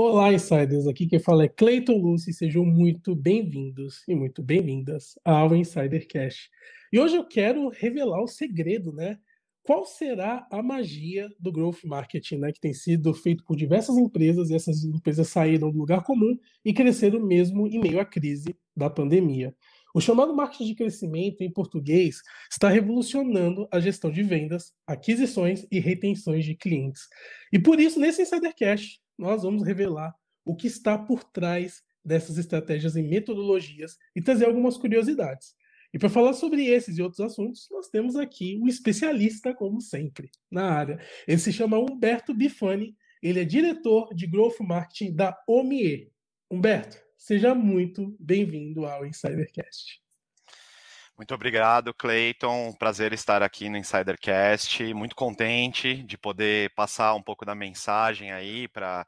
Olá, insiders! Aqui quem fala é Cleiton Lucy. Sejam muito bem-vindos e muito bem-vindas ao Insider Cash. E hoje eu quero revelar o segredo, né? Qual será a magia do growth marketing, né? Que tem sido feito por diversas empresas e essas empresas saíram do lugar comum e cresceram mesmo em meio à crise da pandemia. O chamado marketing de crescimento, em português, está revolucionando a gestão de vendas, aquisições e retenções de clientes. E por isso, nesse Cash nós vamos revelar o que está por trás dessas estratégias e metodologias e trazer algumas curiosidades. E para falar sobre esses e outros assuntos, nós temos aqui um especialista, como sempre, na área. Ele se chama Humberto Bifani, ele é diretor de Growth Marketing da OMIE. Humberto, seja muito bem-vindo ao Insidercast. Muito obrigado, Clayton. Prazer estar aqui no Insidercast. Muito contente de poder passar um pouco da mensagem aí para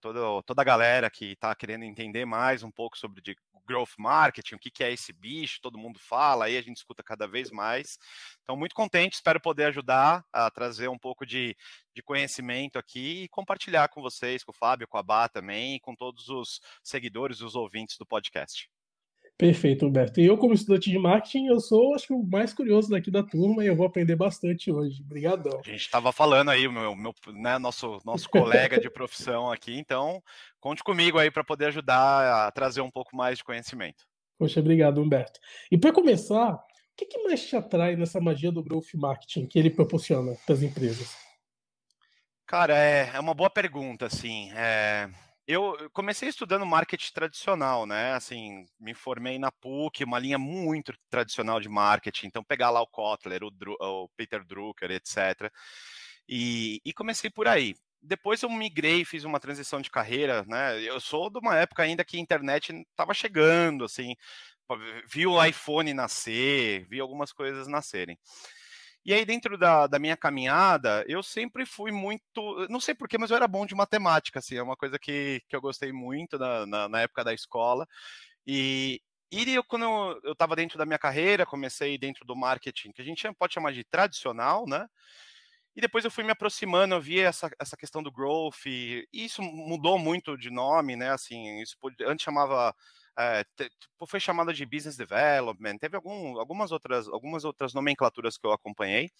toda, toda a galera que está querendo entender mais um pouco sobre de growth marketing, o que, que é esse bicho, todo mundo fala, aí a gente escuta cada vez mais. Então, muito contente, espero poder ajudar a trazer um pouco de, de conhecimento aqui e compartilhar com vocês, com o Fábio, com a Bá também, e com todos os seguidores os ouvintes do podcast. Perfeito, Humberto. E eu, como estudante de marketing, eu sou, acho que, o mais curioso daqui da turma e eu vou aprender bastante hoje. Obrigadão. A gente estava falando aí, meu, meu, né, nosso, nosso colega de profissão aqui, então conte comigo aí para poder ajudar a trazer um pouco mais de conhecimento. Poxa, obrigado, Humberto. E para começar, o que, que mais te atrai nessa magia do growth marketing que ele proporciona para as empresas? Cara, é, é uma boa pergunta, assim. É eu comecei estudando marketing tradicional, né? Assim, me formei na PUC, uma linha muito tradicional de marketing. Então, pegar lá o Kotler, o, o Peter Drucker, etc. E, e, comecei por aí. Depois eu migrei, fiz uma transição de carreira, né? Eu sou de uma época ainda que a internet estava chegando, assim, vi o iPhone nascer, vi algumas coisas nascerem. E aí, dentro da, da minha caminhada, eu sempre fui muito. Não sei porquê, mas eu era bom de matemática, assim, é uma coisa que, que eu gostei muito na, na, na época da escola. E, e eu, quando eu estava dentro da minha carreira, comecei dentro do marketing, que a gente pode chamar de tradicional, né? E depois eu fui me aproximando, eu vi essa, essa questão do growth, e isso mudou muito de nome, né? Assim, isso antes chamava é, foi chamada de business development, teve algum, algumas, outras, algumas outras nomenclaturas que eu acompanhei.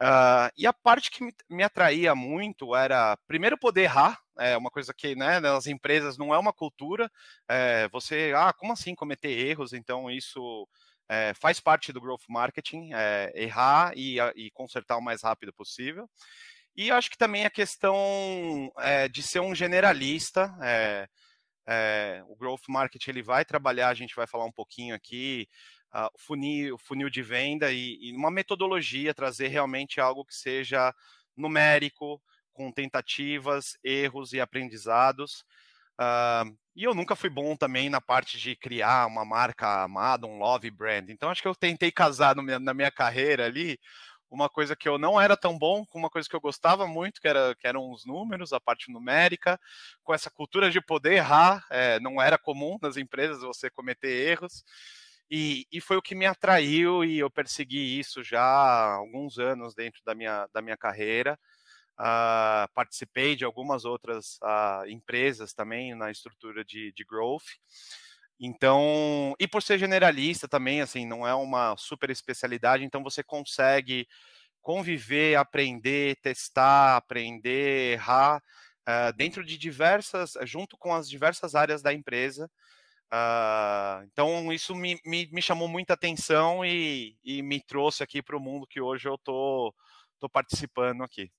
Uh, e a parte que me, me, atraía muito era, primeiro, poder errar, é uma coisa que né, nas empresas não é uma cultura, é, você, ah, como assim cometer erros? Então, isso é, faz parte do growth marketing, é, errar e, e consertar o mais rápido possível. E acho que também a questão de ser um generalista, é, o growth market ele vai trabalhar, a gente vai falar um pouquinho aqui, uh, o, funil, funil de venda e, e, uma metodologia, trazer realmente algo que seja numérico, com tentativas, erros e aprendizados. Uh, e eu nunca fui bom também na parte de criar uma marca amada, um love brand. Então acho que eu tentei casar no, na minha carreira ali uma coisa que eu não era tão bom, com uma coisa que eu gostava muito, que, era, que eram os números, a parte numérica, com essa cultura de poder errar, é, não era comum nas empresas você cometer erros, e, e foi o que me atraiu, e eu persegui isso já há alguns anos dentro da minha, da minha carreira, Uh, participei de algumas outras uh, empresas também na estrutura de, de growth. Então, e por ser generalista também, assim, não é uma super especialidade, então você consegue conviver, aprender, testar, aprender, errar, uh, dentro de diversas, eh, junto com as diversas áreas da empresa. Uh, então, isso me, me, me, chamou muita atenção e, e me trouxe aqui para o mundo que hoje eu tô, tô participando aqui.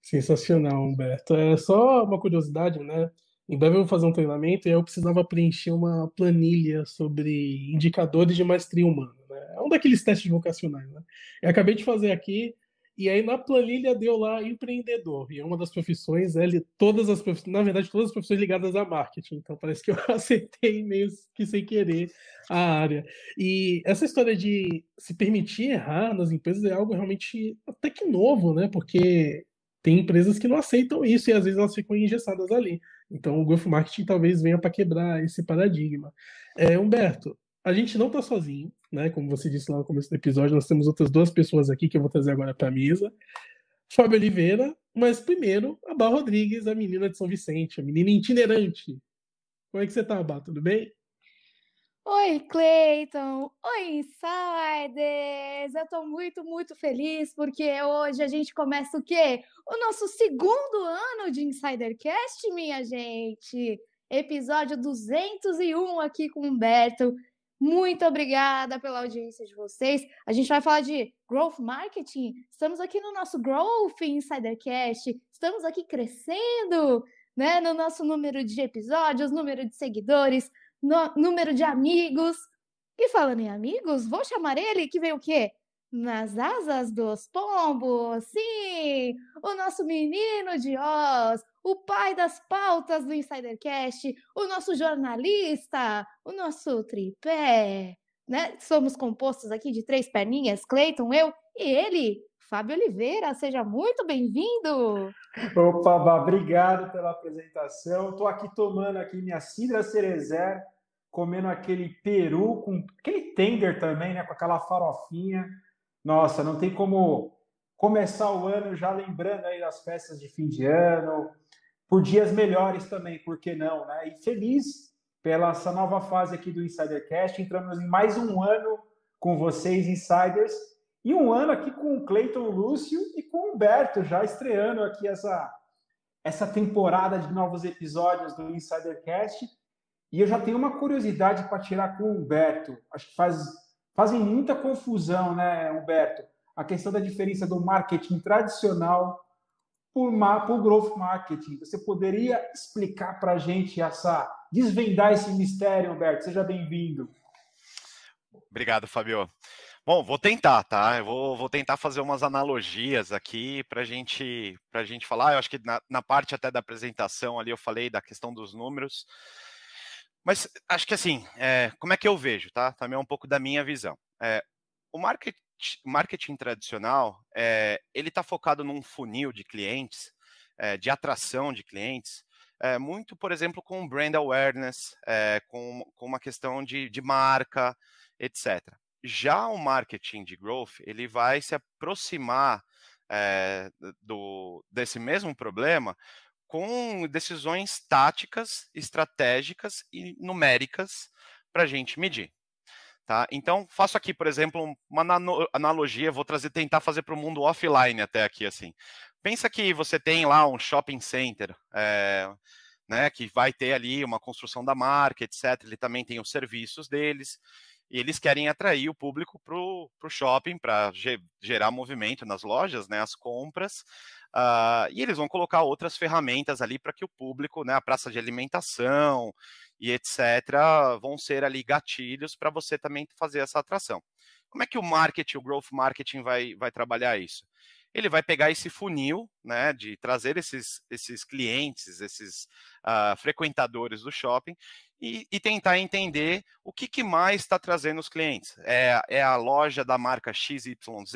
Sensacional, Humberto. É só uma curiosidade, né? Em breve eu vou fazer um treinamento e aí eu precisava preencher uma planilha sobre indicadores de maestria humana. Né? É um daqueles testes vocacionais. Né? Eu acabei de fazer aqui e aí na planilha deu lá empreendedor. E é uma das profissões, é, todas as profissões, na verdade, todas as profissões ligadas a marketing. Então parece que eu acertei meio que sem querer a área. E essa história de se permitir errar nas empresas é algo realmente até que novo, né? Porque tem empresas que não aceitam isso e às vezes elas ficam engessadas ali. Então, o growth marketing talvez venha para quebrar esse paradigma. É, Humberto, a gente não está sozinho, né? Como você disse lá no começo do episódio, nós temos outras duas pessoas aqui que eu vou trazer agora para a mesa. Fábio Oliveira, mas primeiro a Bá Rodrigues, a menina de São Vicente, a menina itinerante. Como é que você está, Bá? Tudo bem? Oi, Cleiton! Oi, Insiders! Eu estou muito, muito feliz porque hoje a gente começa o quê? O nosso segundo ano de Insidercast, minha gente! Episódio 201 aqui com o Humberto. Muito obrigada pela audiência de vocês. A gente vai falar de growth marketing. Estamos aqui no nosso Growth Insidercast. Estamos aqui crescendo, né? No nosso número de episódios, número de seguidores, no, número de amigos. E falando em amigos, vou chamar ele que vem o quê? Nas asas dos pombos, sim! O nosso menino de Oz, o pai das pautas do Insidercast, o nosso jornalista, o nosso tripé, né? Somos compostos aqui de três perninhas, Cleiton, eu e ele, Fábio Oliveira, seja muito bem-vindo. Opa, obrigado pela apresentação. Estou aqui tomando aqui minha cidra cerezer comendo aquele peru com aquele tender também, né, com aquela farofinha. Nossa, não tem como começar o ano já lembrando aí das festas de fim de ano, por dias melhores também, por que não, né? E feliz pela essa nova fase aqui do Insidercast, entramos em mais um ano com vocês, Insiders, e um ano aqui com o Cleiton Lúcio e com o Humberto, já estreando aqui essa, essa temporada de novos episódios do Insidercast. E eu já tenho uma curiosidade para tirar com o Humberto. Acho que faz, fazem muita confusão, né, Humberto? A questão da diferença do marketing tradicional para o growth marketing. Você poderia explicar para a gente essa, desvendar esse mistério, Humberto? Seja bem-vindo. Obrigado, Fabio. Bom, vou tentar, tá? Eu vou, vou tentar fazer umas analogias aqui para gente, a gente falar. Eu acho que na, na, parte até da apresentação ali eu falei da questão dos números. Mas acho que assim, é, como é que eu vejo, tá? Também é um pouco da minha visão. É, o market, marketing tradicional, é, ele está focado num funil de clientes, é, de atração de clientes, é, muito, por exemplo, com brand awareness, é, com, com, uma questão de, de marca, etc. Já o marketing de growth, ele vai se aproximar é, do, desse mesmo problema com decisões táticas, estratégicas e numéricas para a gente medir. Tá? Então, faço aqui, por exemplo, uma analogia, vou trazer, tentar fazer para o mundo offline até aqui, assim. Pensa que você tem lá um shopping center, é, né, que vai ter ali uma construção da marca, etc. Ele também tem os serviços deles, e eles querem atrair o público para o shopping, para gerar movimento nas lojas, né, as compras, Uh, e eles vão colocar outras ferramentas ali para que o público, né, a praça de alimentação e etc., vão ser ali gatilhos para você também fazer essa atração. Como é que o marketing, o growth marketing vai, vai trabalhar isso? Ele vai pegar esse funil, né, de trazer esses, esses clientes, esses uh, frequentadores do shopping e, e, tentar entender o que, que mais está trazendo os clientes. É, é a loja da marca XYZ?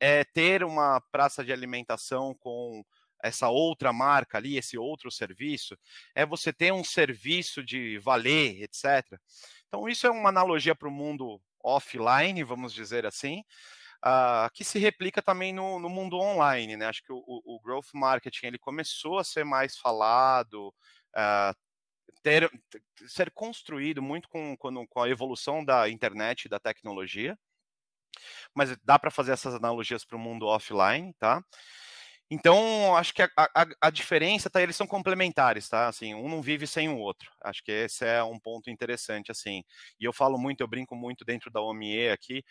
é ter uma praça de alimentação com essa outra marca ali, esse outro serviço, é você ter um serviço de valer, etc. Então, isso é uma analogia para o mundo offline, vamos dizer assim, uh, que se replica também no, no, mundo online, né? Acho que o, o, growth marketing ele começou a ser mais falado, uh, ter, ser construído muito com, com, a evolução da internet, da tecnologia mas dá para fazer essas analogias para o mundo offline, tá? Então, acho que a, a, a, diferença, tá? Eles são complementares, tá? Assim, um não vive sem o outro. Acho que esse é um ponto interessante, assim. E eu falo muito, eu brinco muito dentro da OME aqui.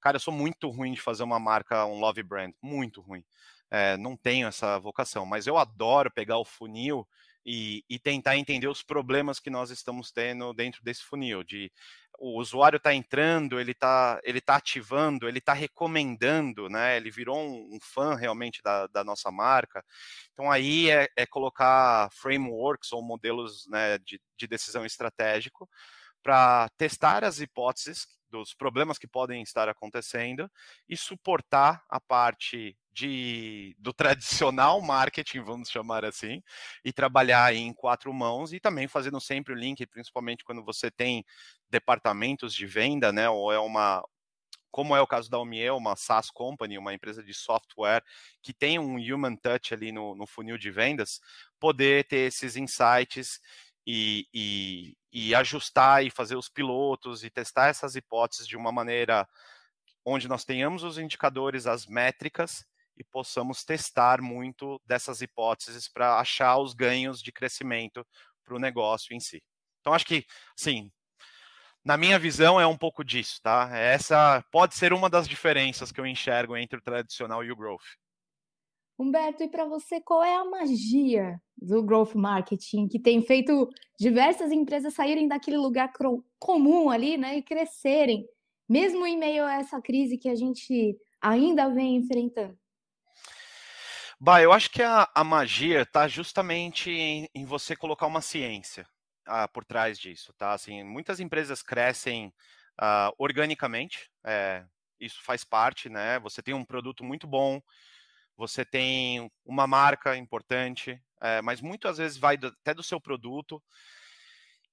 Cara, eu sou muito ruim de fazer uma marca, um love brand, muito ruim. É, não tenho essa vocação, mas eu adoro pegar o funil e, e, tentar entender os problemas que nós estamos tendo dentro desse funil, de o usuário está entrando, ele está ele tá ativando, ele está recomendando, né? Ele virou um, um fã realmente da, da, nossa marca. Então aí é, é colocar frameworks ou modelos né, de, de decisão estratégico para testar as hipóteses dos problemas que podem estar acontecendo e suportar a parte de, do tradicional marketing, vamos chamar assim, e trabalhar em quatro mãos e também fazendo sempre o link, principalmente quando você tem departamentos de venda, né? Ou é uma, como é o caso da Omiel, uma SaaS company, uma empresa de software que tem um human touch ali no, no funil de vendas, poder ter esses insights e, e, e, ajustar e fazer os pilotos e testar essas hipóteses de uma maneira onde nós tenhamos os indicadores, as métricas e possamos testar muito dessas hipóteses para achar os ganhos de crescimento para o negócio em si. Então, acho que, sim, na minha visão, é um pouco disso, tá? Essa pode ser uma das diferenças que eu enxergo entre o tradicional e o growth. Humberto, e para você, qual é a magia do growth marketing que tem feito diversas empresas saírem daquele lugar comum ali, né, e crescerem, mesmo em meio a essa crise que a gente ainda vem enfrentando? Bah, eu acho que a, a magia está justamente em, em você colocar uma ciência, ah, por trás disso, tá? Assim, muitas empresas crescem ah, organicamente, é, isso faz parte, né? Você tem um produto muito bom, você tem uma marca importante, é, mas muitas vezes vai do, até do seu produto.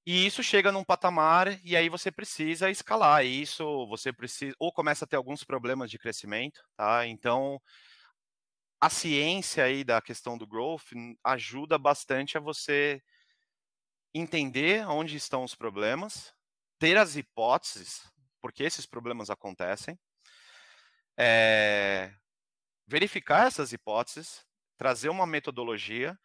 E isso chega num patamar e aí você precisa escalar isso, você precisa ou começa a ter alguns problemas de crescimento, tá? Então a ciência aí da questão do growth hum, ajuda bastante a você entender onde estão os problemas, ter as hipóteses porque esses problemas acontecem, é, verificar essas hipóteses, trazer uma metodologia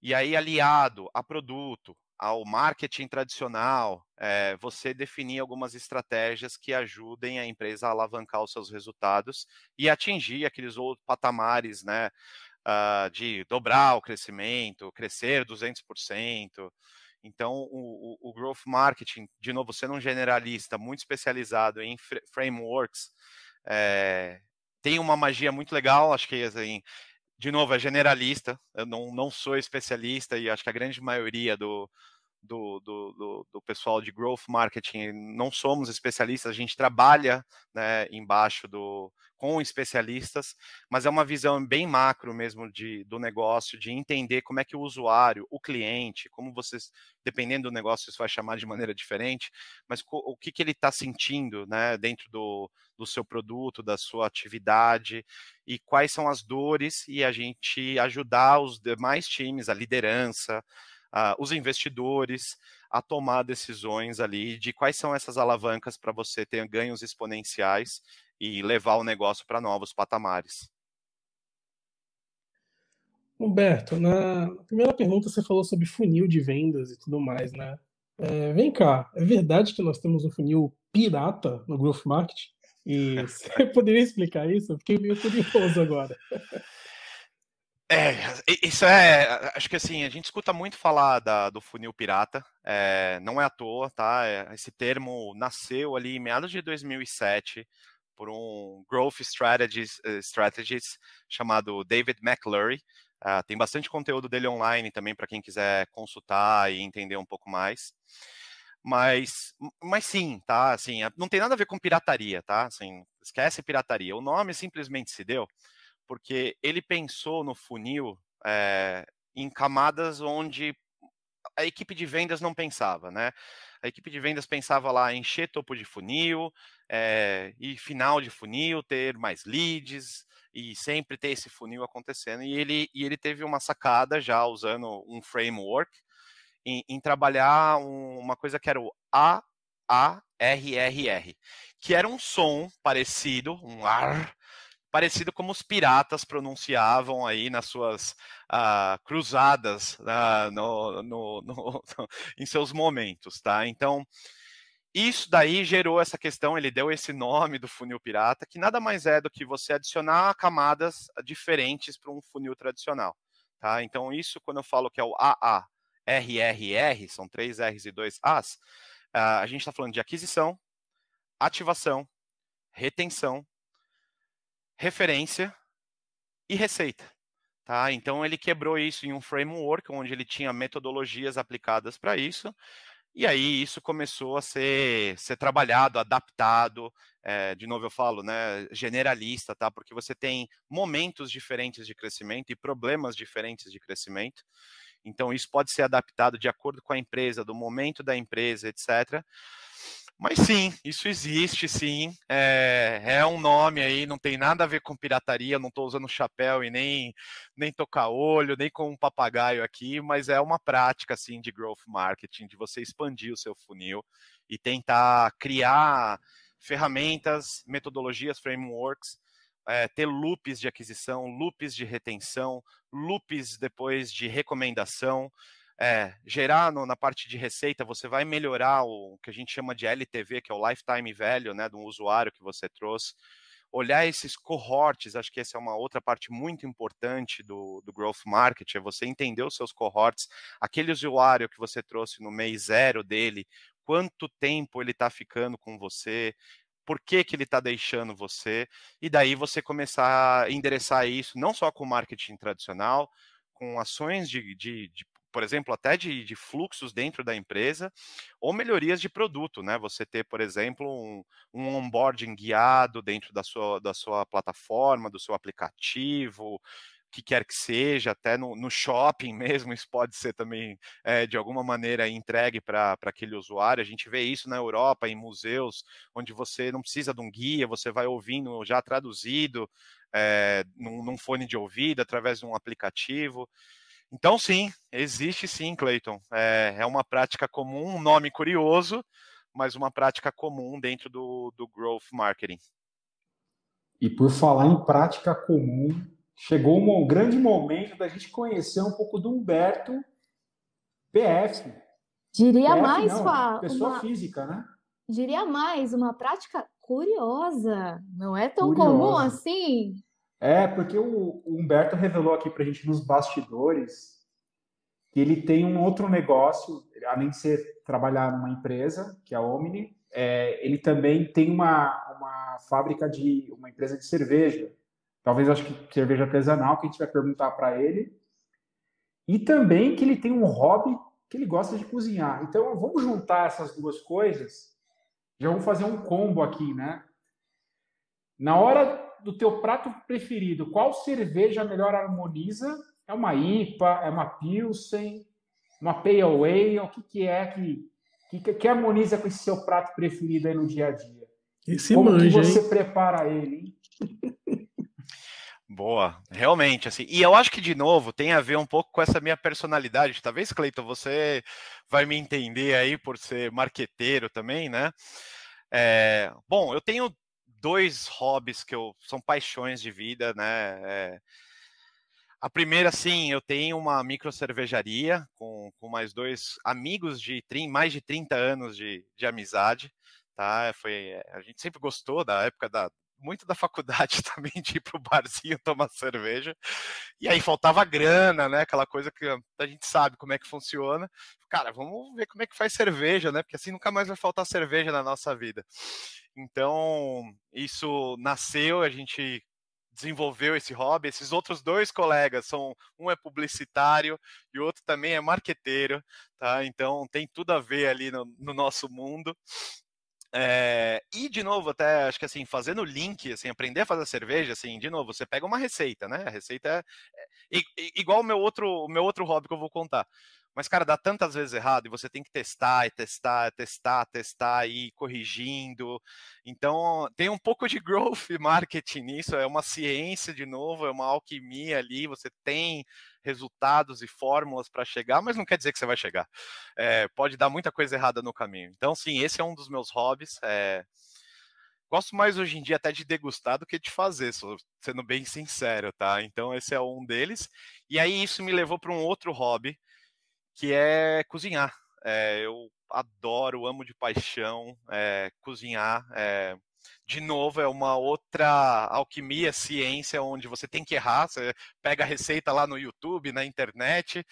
e aí aliado a produto, ao marketing tradicional, é, você definir algumas estratégias que ajudem a empresa a alavancar os seus resultados e atingir aqueles outros patamares, né, uh, de dobrar o crescimento, crescer 200%, então, o, o, o growth marketing, de novo, sendo um generalista muito especializado em fr frameworks, é, tem uma magia muito legal. Acho que, assim, de novo, é generalista. Eu não, não sou especialista e acho que a grande maioria do, do, do, do, pessoal de growth marketing, não somos especialistas, a gente trabalha né, embaixo do com especialistas, mas é uma visão bem macro mesmo de, do negócio, de entender como é que o usuário, o cliente, como vocês, dependendo do negócio, isso vai chamar de maneira diferente, mas o que, que ele está sentindo né, dentro do, do seu produto, da sua atividade, e quais são as dores, e a gente ajudar os demais times, a liderança, uh, os investidores a tomar decisões ali de quais são essas alavancas para você ter ganhos exponenciais e levar o negócio para novos patamares. Humberto, na primeira pergunta você falou sobre funil de vendas e tudo mais, né? É, vem cá, é verdade que nós temos um funil pirata no Growth Market? E você poderia explicar isso? Eu fiquei meio curioso agora. É, isso é. Acho que assim, a gente escuta muito falar da, do funil pirata, é, não é à toa, tá? É, esse termo nasceu ali em meados de 2007 por um Growth Strategist, eh, Strategist chamado David McLurry. Uh, ah, tem bastante conteúdo dele online também para quem quiser consultar e entender um pouco mais. Mas, mas sim, tá? Assim, não tem nada a ver com pirataria, tá? Assim, esquece pirataria. O nome simplesmente se deu porque ele pensou no funil é, em camadas onde a equipe de vendas não pensava, né? A equipe de vendas pensava lá em encher topo de funil é, e final de funil, ter mais leads e sempre ter esse funil acontecendo. E ele, e ele teve uma sacada já usando um framework em, em trabalhar um, uma coisa que era o AARRR, que era um som parecido, um ar, parecido como os piratas pronunciavam aí nas suas ah, cruzadas né, no, no, no, em seus momentos, tá? Então, isso daí gerou essa questão, ele deu esse nome do funil pirata, que nada mais é do que você adicionar camadas diferentes para um funil tradicional, tá? Então, isso quando eu falo que é o R R, são três R's e dois A's, ah, a gente está falando de aquisição, ativação, retenção referência e receita. Tá? Então ele quebrou isso em um framework onde ele tinha metodologias aplicadas para isso, e aí isso começou a ser, ser trabalhado, adaptado. É, de novo eu falo, né, generalista, tá? Porque você tem momentos diferentes de crescimento e problemas diferentes de crescimento. Então isso pode ser adaptado de acordo com a empresa, do momento da empresa, etc. Mas sim, isso existe, sim. É, é, um nome aí, não tem nada a ver com pirataria, não estou usando chapéu e nem, nem tocar olho, nem com um papagaio aqui, mas é uma prática assim de growth marketing, de você expandir o seu funil e tentar criar ferramentas, metodologias, frameworks, é, ter loops de aquisição, loops de retenção, loops depois de recomendação é, gerar no, na parte de receita, você vai melhorar o, o que a gente chama de LTV, que é o lifetime value, né, de um usuário que você trouxe. Olhar esses cohorts, acho que essa é uma outra parte muito importante do, do growth market, é você entender os seus cohorts, aquele usuário que você trouxe no mês zero dele, quanto tempo ele está ficando com você, por que, que ele está deixando você, e daí você começar a endereçar isso, não só com marketing tradicional, com ações de, de, de por exemplo, até de, de, fluxos dentro da empresa, ou melhorias de produto, né? Você ter, por exemplo, um, um onboarding guiado dentro da sua, da sua plataforma, do seu aplicativo, que quer que seja, até no, no, shopping mesmo, isso pode ser também é, de alguma maneira entregue para aquele usuário. A gente vê isso na Europa, em museus, onde você não precisa de um guia, você vai ouvindo já traduzido é, num, num fone de ouvido, através de um aplicativo. Então, sim, existe sim, Clayton. É, é, uma prática comum, um nome curioso, mas uma prática comum dentro do, do growth marketing. E por falar em prática comum, chegou um grande momento da gente conhecer um pouco do Humberto PF. Diria PF, mais, Fá, Pessoa uma... física, né? Diria mais, uma prática curiosa. Não é tão curiosa. comum assim? É, porque o, Humberto revelou aqui pra gente nos bastidores que ele tem um outro negócio, além de ser trabalhar numa empresa, que é a Omni, é, ele também tem uma, uma fábrica de uma empresa de cerveja. Talvez acho que cerveja artesanal, que a gente vai perguntar para ele. E também que ele tem um hobby que ele gosta de cozinhar. Então vamos juntar essas duas coisas. Já vamos fazer um combo aqui, né? Na hora do teu prato preferido, qual cerveja melhor harmoniza? É uma IPA, é uma Pilsen, uma Pale Ale? O que, que é que, que, que harmoniza com esse seu prato preferido aí no dia a dia? Esse Como manja, que você hein? prepara ele, hein? Boa, realmente, assim. E eu acho que, de novo, tem a ver um pouco com essa minha personalidade. Talvez, Cleiton, você vai me entender aí por ser marqueteiro também, né? É, bom, eu tenho dois hobbies que eu são paixões de vida, né? É, a primeira, sim, eu tenho uma micro cervejaria com, com mais dois amigos de mais de 30 anos de, de amizade, tá? Foi, eh, a gente sempre gostou da época da, muito da faculdade também de ir pro barzinho tomar cerveja. E aí faltava grana, né? Aquela coisa que a gente sabe como é que funciona. Cara, vamos ver como é que faz cerveja, né? Porque assim nunca mais vai faltar cerveja na nossa vida. Então, isso nasceu, a gente desenvolveu esse hobby. Esses outros dois colegas são um é publicitário e o outro também é marqueteiro, tá? Então tem tudo a ver ali no, no nosso mundo. É, e de novo, até acho que assim, fazendo link, assim, aprender a fazer cerveja, assim, de novo, você pega uma receita, né? A receita é, é, é igual o meu outro, o meu outro hobby que eu vou contar. Mas, cara, dá tantas vezes errado e você tem que testar, e testar, testar, testar, e ir corrigindo. Então, tem um pouco de growth marketing nisso, é uma ciência de novo, é uma alquimia ali, você tem resultados e fórmulas para chegar, mas não quer dizer que você vai chegar. É, pode dar muita coisa errada no caminho. Então, sim, esse é um dos meus hobbies. É... Gosto mais hoje em dia até de degustar do que de fazer, sendo bem sincero, tá? Então, esse é um deles. E aí, isso me levou para um outro hobby que é cozinhar. É, eu adoro, amo de paixão é, cozinhar. É, de novo, é uma outra alquimia, ciência, onde você tem que errar, você pega a receita lá no YouTube, na internet,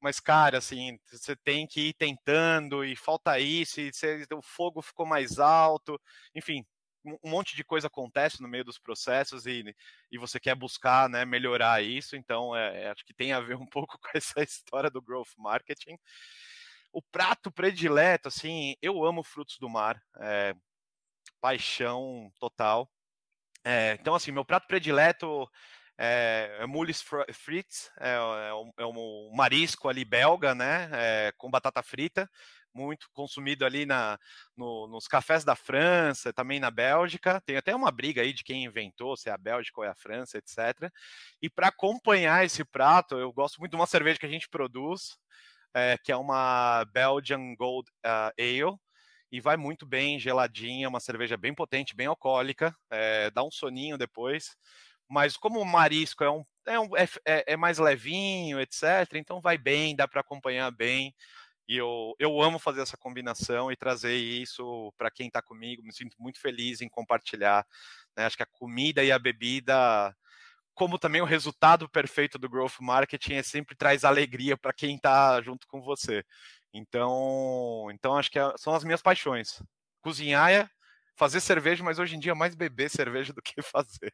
mas, cara, assim, você tem que ir tentando e falta isso, e você, o fogo ficou mais alto, enfim, um monte de coisa acontece no meio dos processos e, e você quer buscar né, melhorar isso, então é, é acho que tem a ver um pouco com essa história do growth marketing. O prato predileto, assim, eu amo frutos do mar, é, paixão total. É, então, assim, meu prato predileto é, é mules frites, é, é, um, é um marisco ali belga, né, é, com batata frita muito consumido ali na, no, nos cafés da França, também na Bélgica. Tem até uma briga aí de quem inventou, se é a Bélgica ou é a França, etc. E para acompanhar esse prato, eu gosto muito de uma cerveja que a gente produz, é, que é uma Belgian Gold uh, Ale. E vai muito bem, geladinha, uma cerveja bem potente, bem alcoólica, é, dá um soninho depois. Mas como o marisco é um é, um, é, é, é mais levinho, etc. Então vai bem, dá para acompanhar bem. E eu, eu amo fazer essa combinação e trazer isso para quem está comigo. Me sinto muito feliz em compartilhar. Né? Acho que a comida e a bebida, como também o resultado perfeito do growth marketing, é sempre traz alegria para quem está junto com você. Então, então acho que é, são as minhas paixões. Cozinhar é fazer cerveja, mas hoje em dia é mais beber cerveja do que fazer.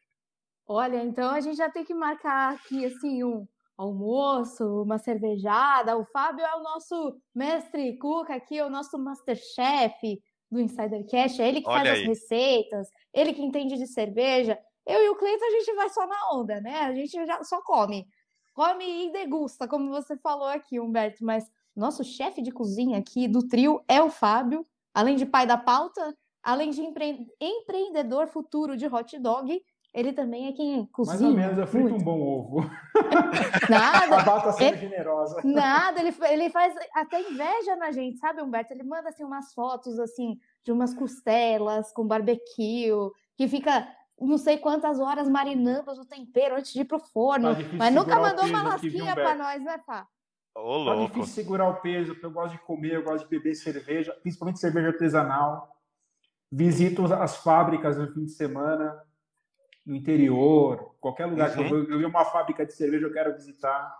Olha, então a gente já tem que marcar aqui assim um almoço, uma cervejada. O Fábio é o nosso mestre cuca aqui, é o nosso masterchef do Insidercast. É ele que Olha faz aí. as receitas, ele que entende de cerveja. Eu e o Cleiton, a gente vai só na onda, né? A gente já só come. Come e degusta, como você falou aqui, Humberto. Mas nosso chefe de cozinha aqui do trio é o Fábio, além de pai da pauta, além de empre... empreendedor futuro de hot dog ele também é quem cozinha. Mais ou menos, eu frito muito. um bom ovo. Nada. A bata sendo ele, generosa. Nada, ele, ele faz até inveja na gente, sabe, Humberto? Ele manda assim umas fotos assim de umas costelas com barbecue, que fica não sei quantas horas marinando o tempero antes de ir pro forno. Tá mas nunca mandou uma lasquinha para nós, né, Fá? Ô, tá louco. Tá difícil segurar o peso, porque eu gosto de comer, eu gosto de beber cerveja, principalmente cerveja artesanal. Visito as fábricas no fim de semana no interior, qualquer lugar uhum. que tipo, eu vou, eu vi uma fábrica de cerveja, eu quero visitar.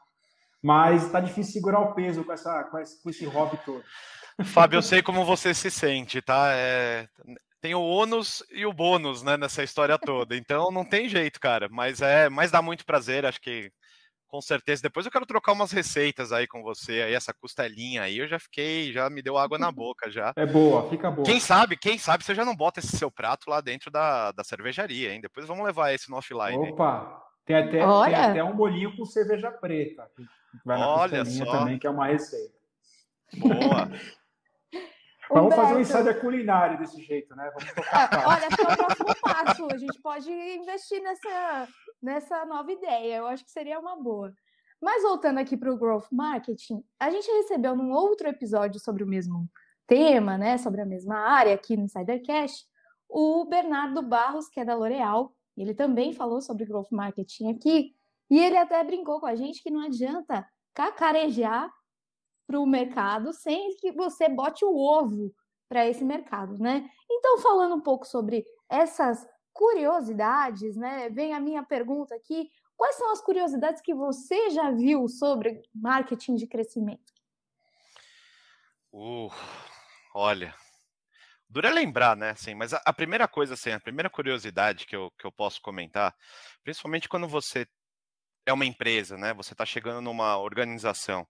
Mas está difícil segurar o peso com, essa, com esse, com esse hobby todo. Fábio, eu sei como você se sente, tá? É, tem o ônus e o bônus, né, nessa história toda. Então não tem jeito, cara. Mas é, mas dá muito prazer. Acho que com certeza. Depois eu quero trocar umas receitas aí com você, aí essa costelinha aí. Eu já fiquei, já me deu água na boca já. É boa, fica boa. Quem sabe, quem sabe você já não bota esse seu prato lá dentro da, da cervejaria, hein? Depois vamos levar esse no offline. Opa! Tem até, tem até um bolinho com cerveja preta. Vai na Olha só. também, que é uma receita. Boa! Vamos fazer um insider culinário desse jeito, né? Vamos tocar. Ah, olha, só o próximo passo. A gente pode investir nessa, nessa nova ideia. Eu acho que seria uma boa. Mas voltando aqui para o Growth Marketing, a gente recebeu num outro episódio sobre o mesmo tema, né? Sobre a mesma área aqui no Insidercast, o Bernardo Barros, que é da L'Oréal. Ele também falou sobre Growth Marketing aqui. E ele até brincou com a gente que não adianta cacarejar para o mercado sem que você bote o ovo para esse mercado, né? Então, falando um pouco sobre essas curiosidades, né? Vem a minha pergunta aqui: quais são as curiosidades que você já viu sobre marketing de crescimento? Uh, olha, dura lembrar, né? Assim, mas a, a, primeira coisa, assim, a primeira curiosidade que eu, que eu posso comentar, principalmente quando você é uma empresa, né? Você está chegando numa organização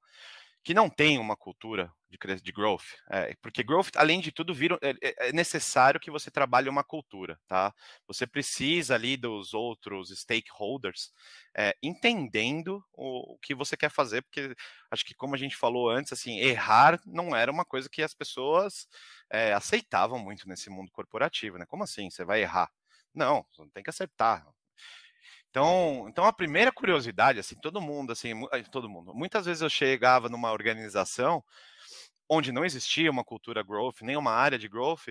que não tem uma cultura de, de growth, é, porque growth, além de tudo, vira, é, é, é, necessário que você trabalhe uma cultura, tá? Você precisa ali dos outros stakeholders é, entendendo o, o, que você quer fazer, porque acho que como a gente falou antes, assim, errar não era uma coisa que as pessoas eh, aceitavam muito nesse mundo corporativo, né? Como assim? Você vai errar? Não, não tem que acertar. Então, então a primeira curiosidade, assim, todo mundo, assim, eh, todo mundo. Muitas vezes eu chegava numa organização onde não existia uma cultura growth, nem uma área de growth,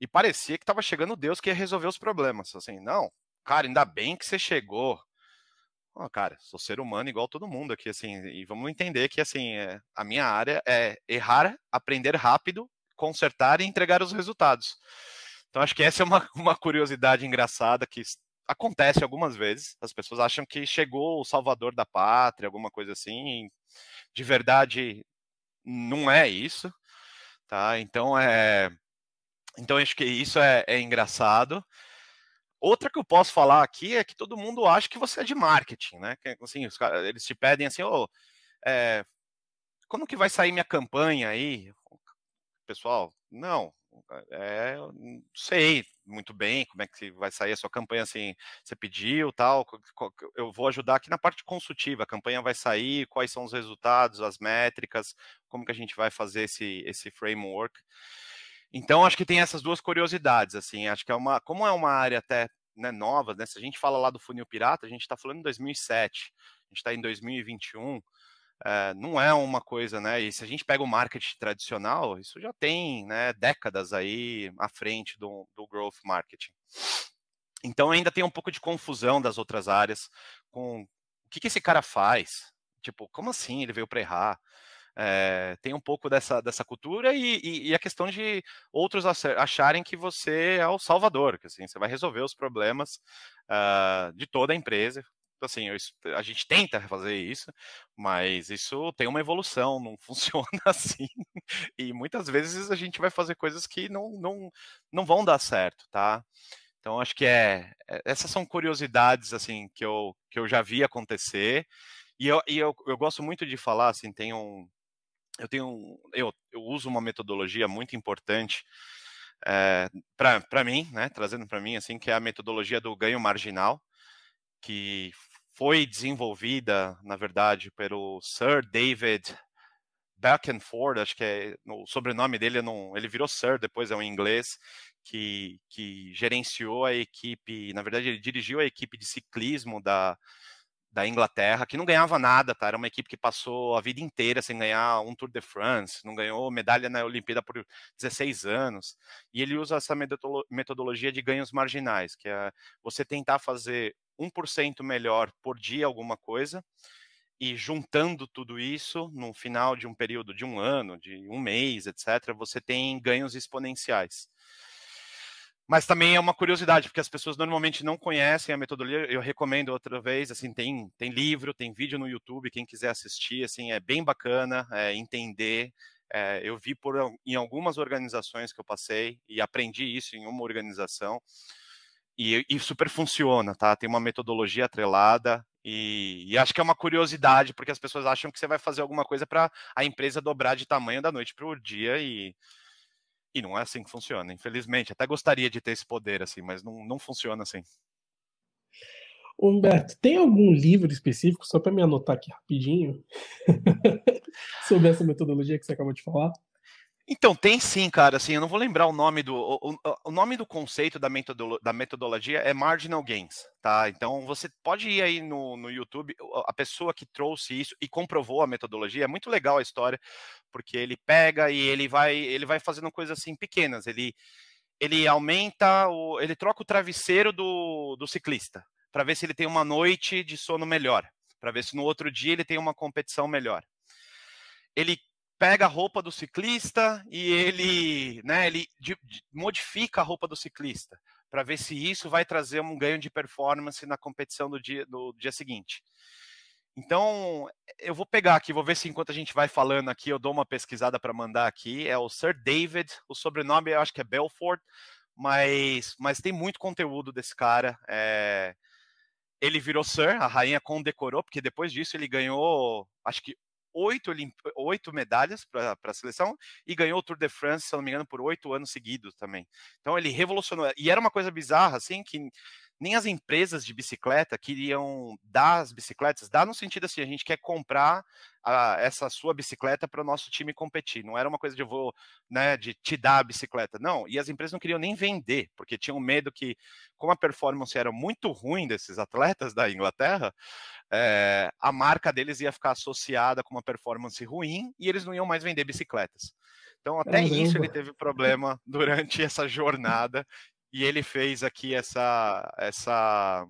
e parecia que estava chegando Deus que ia resolver os problemas. Assim, não, cara, ainda bem que você chegou. Oh, cara, sou ser humano igual todo mundo aqui, assim, e vamos entender que, assim, é, a minha área é errar, aprender rápido, consertar e entregar os resultados. Então, acho que essa é uma, uma curiosidade engraçada que acontece algumas vezes. As pessoas acham que chegou o salvador da pátria, alguma coisa assim. De verdade, não é isso, tá? Então é, então acho que isso é, é engraçado. Outra que eu posso falar aqui é que todo mundo acha que você é de marketing, né? Que, assim, os caras, eles te pedem assim, ô, oh, é, quando que vai sair minha campanha aí? Pessoal, não, é, não sei muito bem como é que vai sair a sua campanha, assim, você pediu, tal, eu vou ajudar aqui na parte consultiva, a campanha vai sair, quais são os resultados, as métricas, como que a gente vai fazer esse, esse framework. Então, acho que tem essas duas curiosidades, assim, acho que é uma, como é uma área até né, nova, né, se a gente fala lá do funil pirata, a gente está falando em 2007, a gente está em 2021, é, não é uma coisa, né? E se a gente pega o marketing tradicional, isso já tem né, décadas aí à frente do, do growth marketing. Então ainda tem um pouco de confusão das outras áreas com o que, que esse cara faz? Tipo, como assim ele veio para errar? É, tem um pouco dessa, dessa cultura e, e, e, a questão de outros acharem que você é o salvador, que assim, você vai resolver os problemas uh, de toda a empresa. Então, assim, eu, a gente tenta fazer isso, mas isso tem uma evolução, não funciona assim. E muitas vezes a gente vai fazer coisas que não, não, não vão dar certo, tá? Então acho que é, é essas são curiosidades assim que eu, que eu já vi acontecer. E eu, e eu, eu gosto muito de falar assim, tem um eu tenho eu, eu uso uma metodologia muito importante é, eh, para mim, né, trazendo para mim assim, que é a metodologia do ganho marginal, que foi desenvolvida, na verdade, pelo Sir David Beckenford, acho que é o sobrenome dele, não, ele virou Sir, depois é um inglês, que, que gerenciou a equipe, na verdade, ele dirigiu a equipe de ciclismo da, da Inglaterra, que não ganhava nada, tá? Era uma equipe que passou a vida inteira sem ganhar um Tour de France, não ganhou medalha na Olimpíada por 16 anos. E ele usa essa metodologia de ganhos marginais, que é você tentar fazer 1% melhor por dia alguma coisa, e juntando tudo isso, no final de um período de um ano, de um mês, etc., você tem ganhos exponenciais. Mas também é uma curiosidade, porque as pessoas normalmente não conhecem a metodologia. Eu recomendo outra vez, assim, tem, tem livro, tem vídeo no YouTube, quem quiser assistir, assim, é bem bacana é, entender. É, eu vi por, em algumas organizações que eu passei e aprendi isso em uma organização. E, e super funciona, tá? Tem uma metodologia atrelada e, e, acho que é uma curiosidade, porque as pessoas acham que você vai fazer alguma coisa para a empresa dobrar de tamanho da noite para o dia e e não é assim que funciona, infelizmente. Até gostaria de ter esse poder, assim, mas não, não funciona assim. Humberto, tem algum livro específico, só para me anotar aqui rapidinho, sobre essa metodologia que você acabou de falar? Então, tem sim, cara. Assim, eu não vou lembrar o nome do. O, o, o nome do conceito da, metodolo, da metodologia é marginal gains, tá? Então, você pode ir aí no, no YouTube, a pessoa que trouxe isso e comprovou a metodologia. É muito legal a história, porque ele pega e ele vai, ele vai fazendo coisas assim pequenas. Ele, ele aumenta, o, ele troca o travesseiro do, do ciclista para ver se ele tem uma noite de sono melhor, para ver se no outro dia ele tem uma competição melhor. Ele pega a roupa do ciclista e ele, né, ele modifica a roupa do ciclista para ver se isso vai trazer um ganho de performance na competição do dia, do dia seguinte. Então, eu vou pegar aqui, vou ver se enquanto a gente vai falando aqui, eu dou uma pesquisada para mandar aqui. É o Sir David, o sobrenome eu acho que é Belfort, mas, mas tem muito conteúdo desse cara. É ele virou Sir, a rainha condecorou, porque depois disso ele ganhou, acho que oito, oito medalhas para a seleção e ganhou o Tour de France, se não me engano, por oito anos seguidos também. Então ele revolucionou. E era uma coisa bizarra, assim, que nem as empresas de bicicleta queriam dar as bicicletas, dar no sentido assim, a gente quer comprar a, ah, essa sua bicicleta para o nosso time competir. Não era uma coisa de eu vou, né, de te dar a bicicleta. Não, e as empresas não queriam nem vender, porque tinham medo que, como a performance era muito ruim desses atletas da Inglaterra, é, a marca deles ia ficar associada com uma performance ruim e eles não iam mais vender bicicletas. Então, até isso ele teve problema durante essa jornada e ele fez aqui essa essa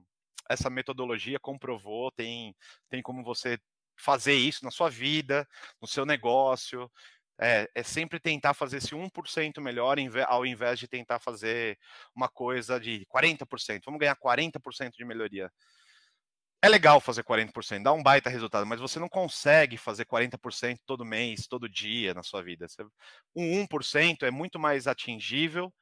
essa metodologia, comprovou, tem tem como você fazer isso na sua vida, no seu negócio. É, é sempre tentar fazer esse 1% melhor ao invés de tentar fazer uma coisa de 40%. Vamos ganhar 40% de melhoria. É legal fazer 40%, dá um baita resultado, mas você não consegue fazer 40% todo mês, todo dia na sua vida. O um 1% é muito mais atingível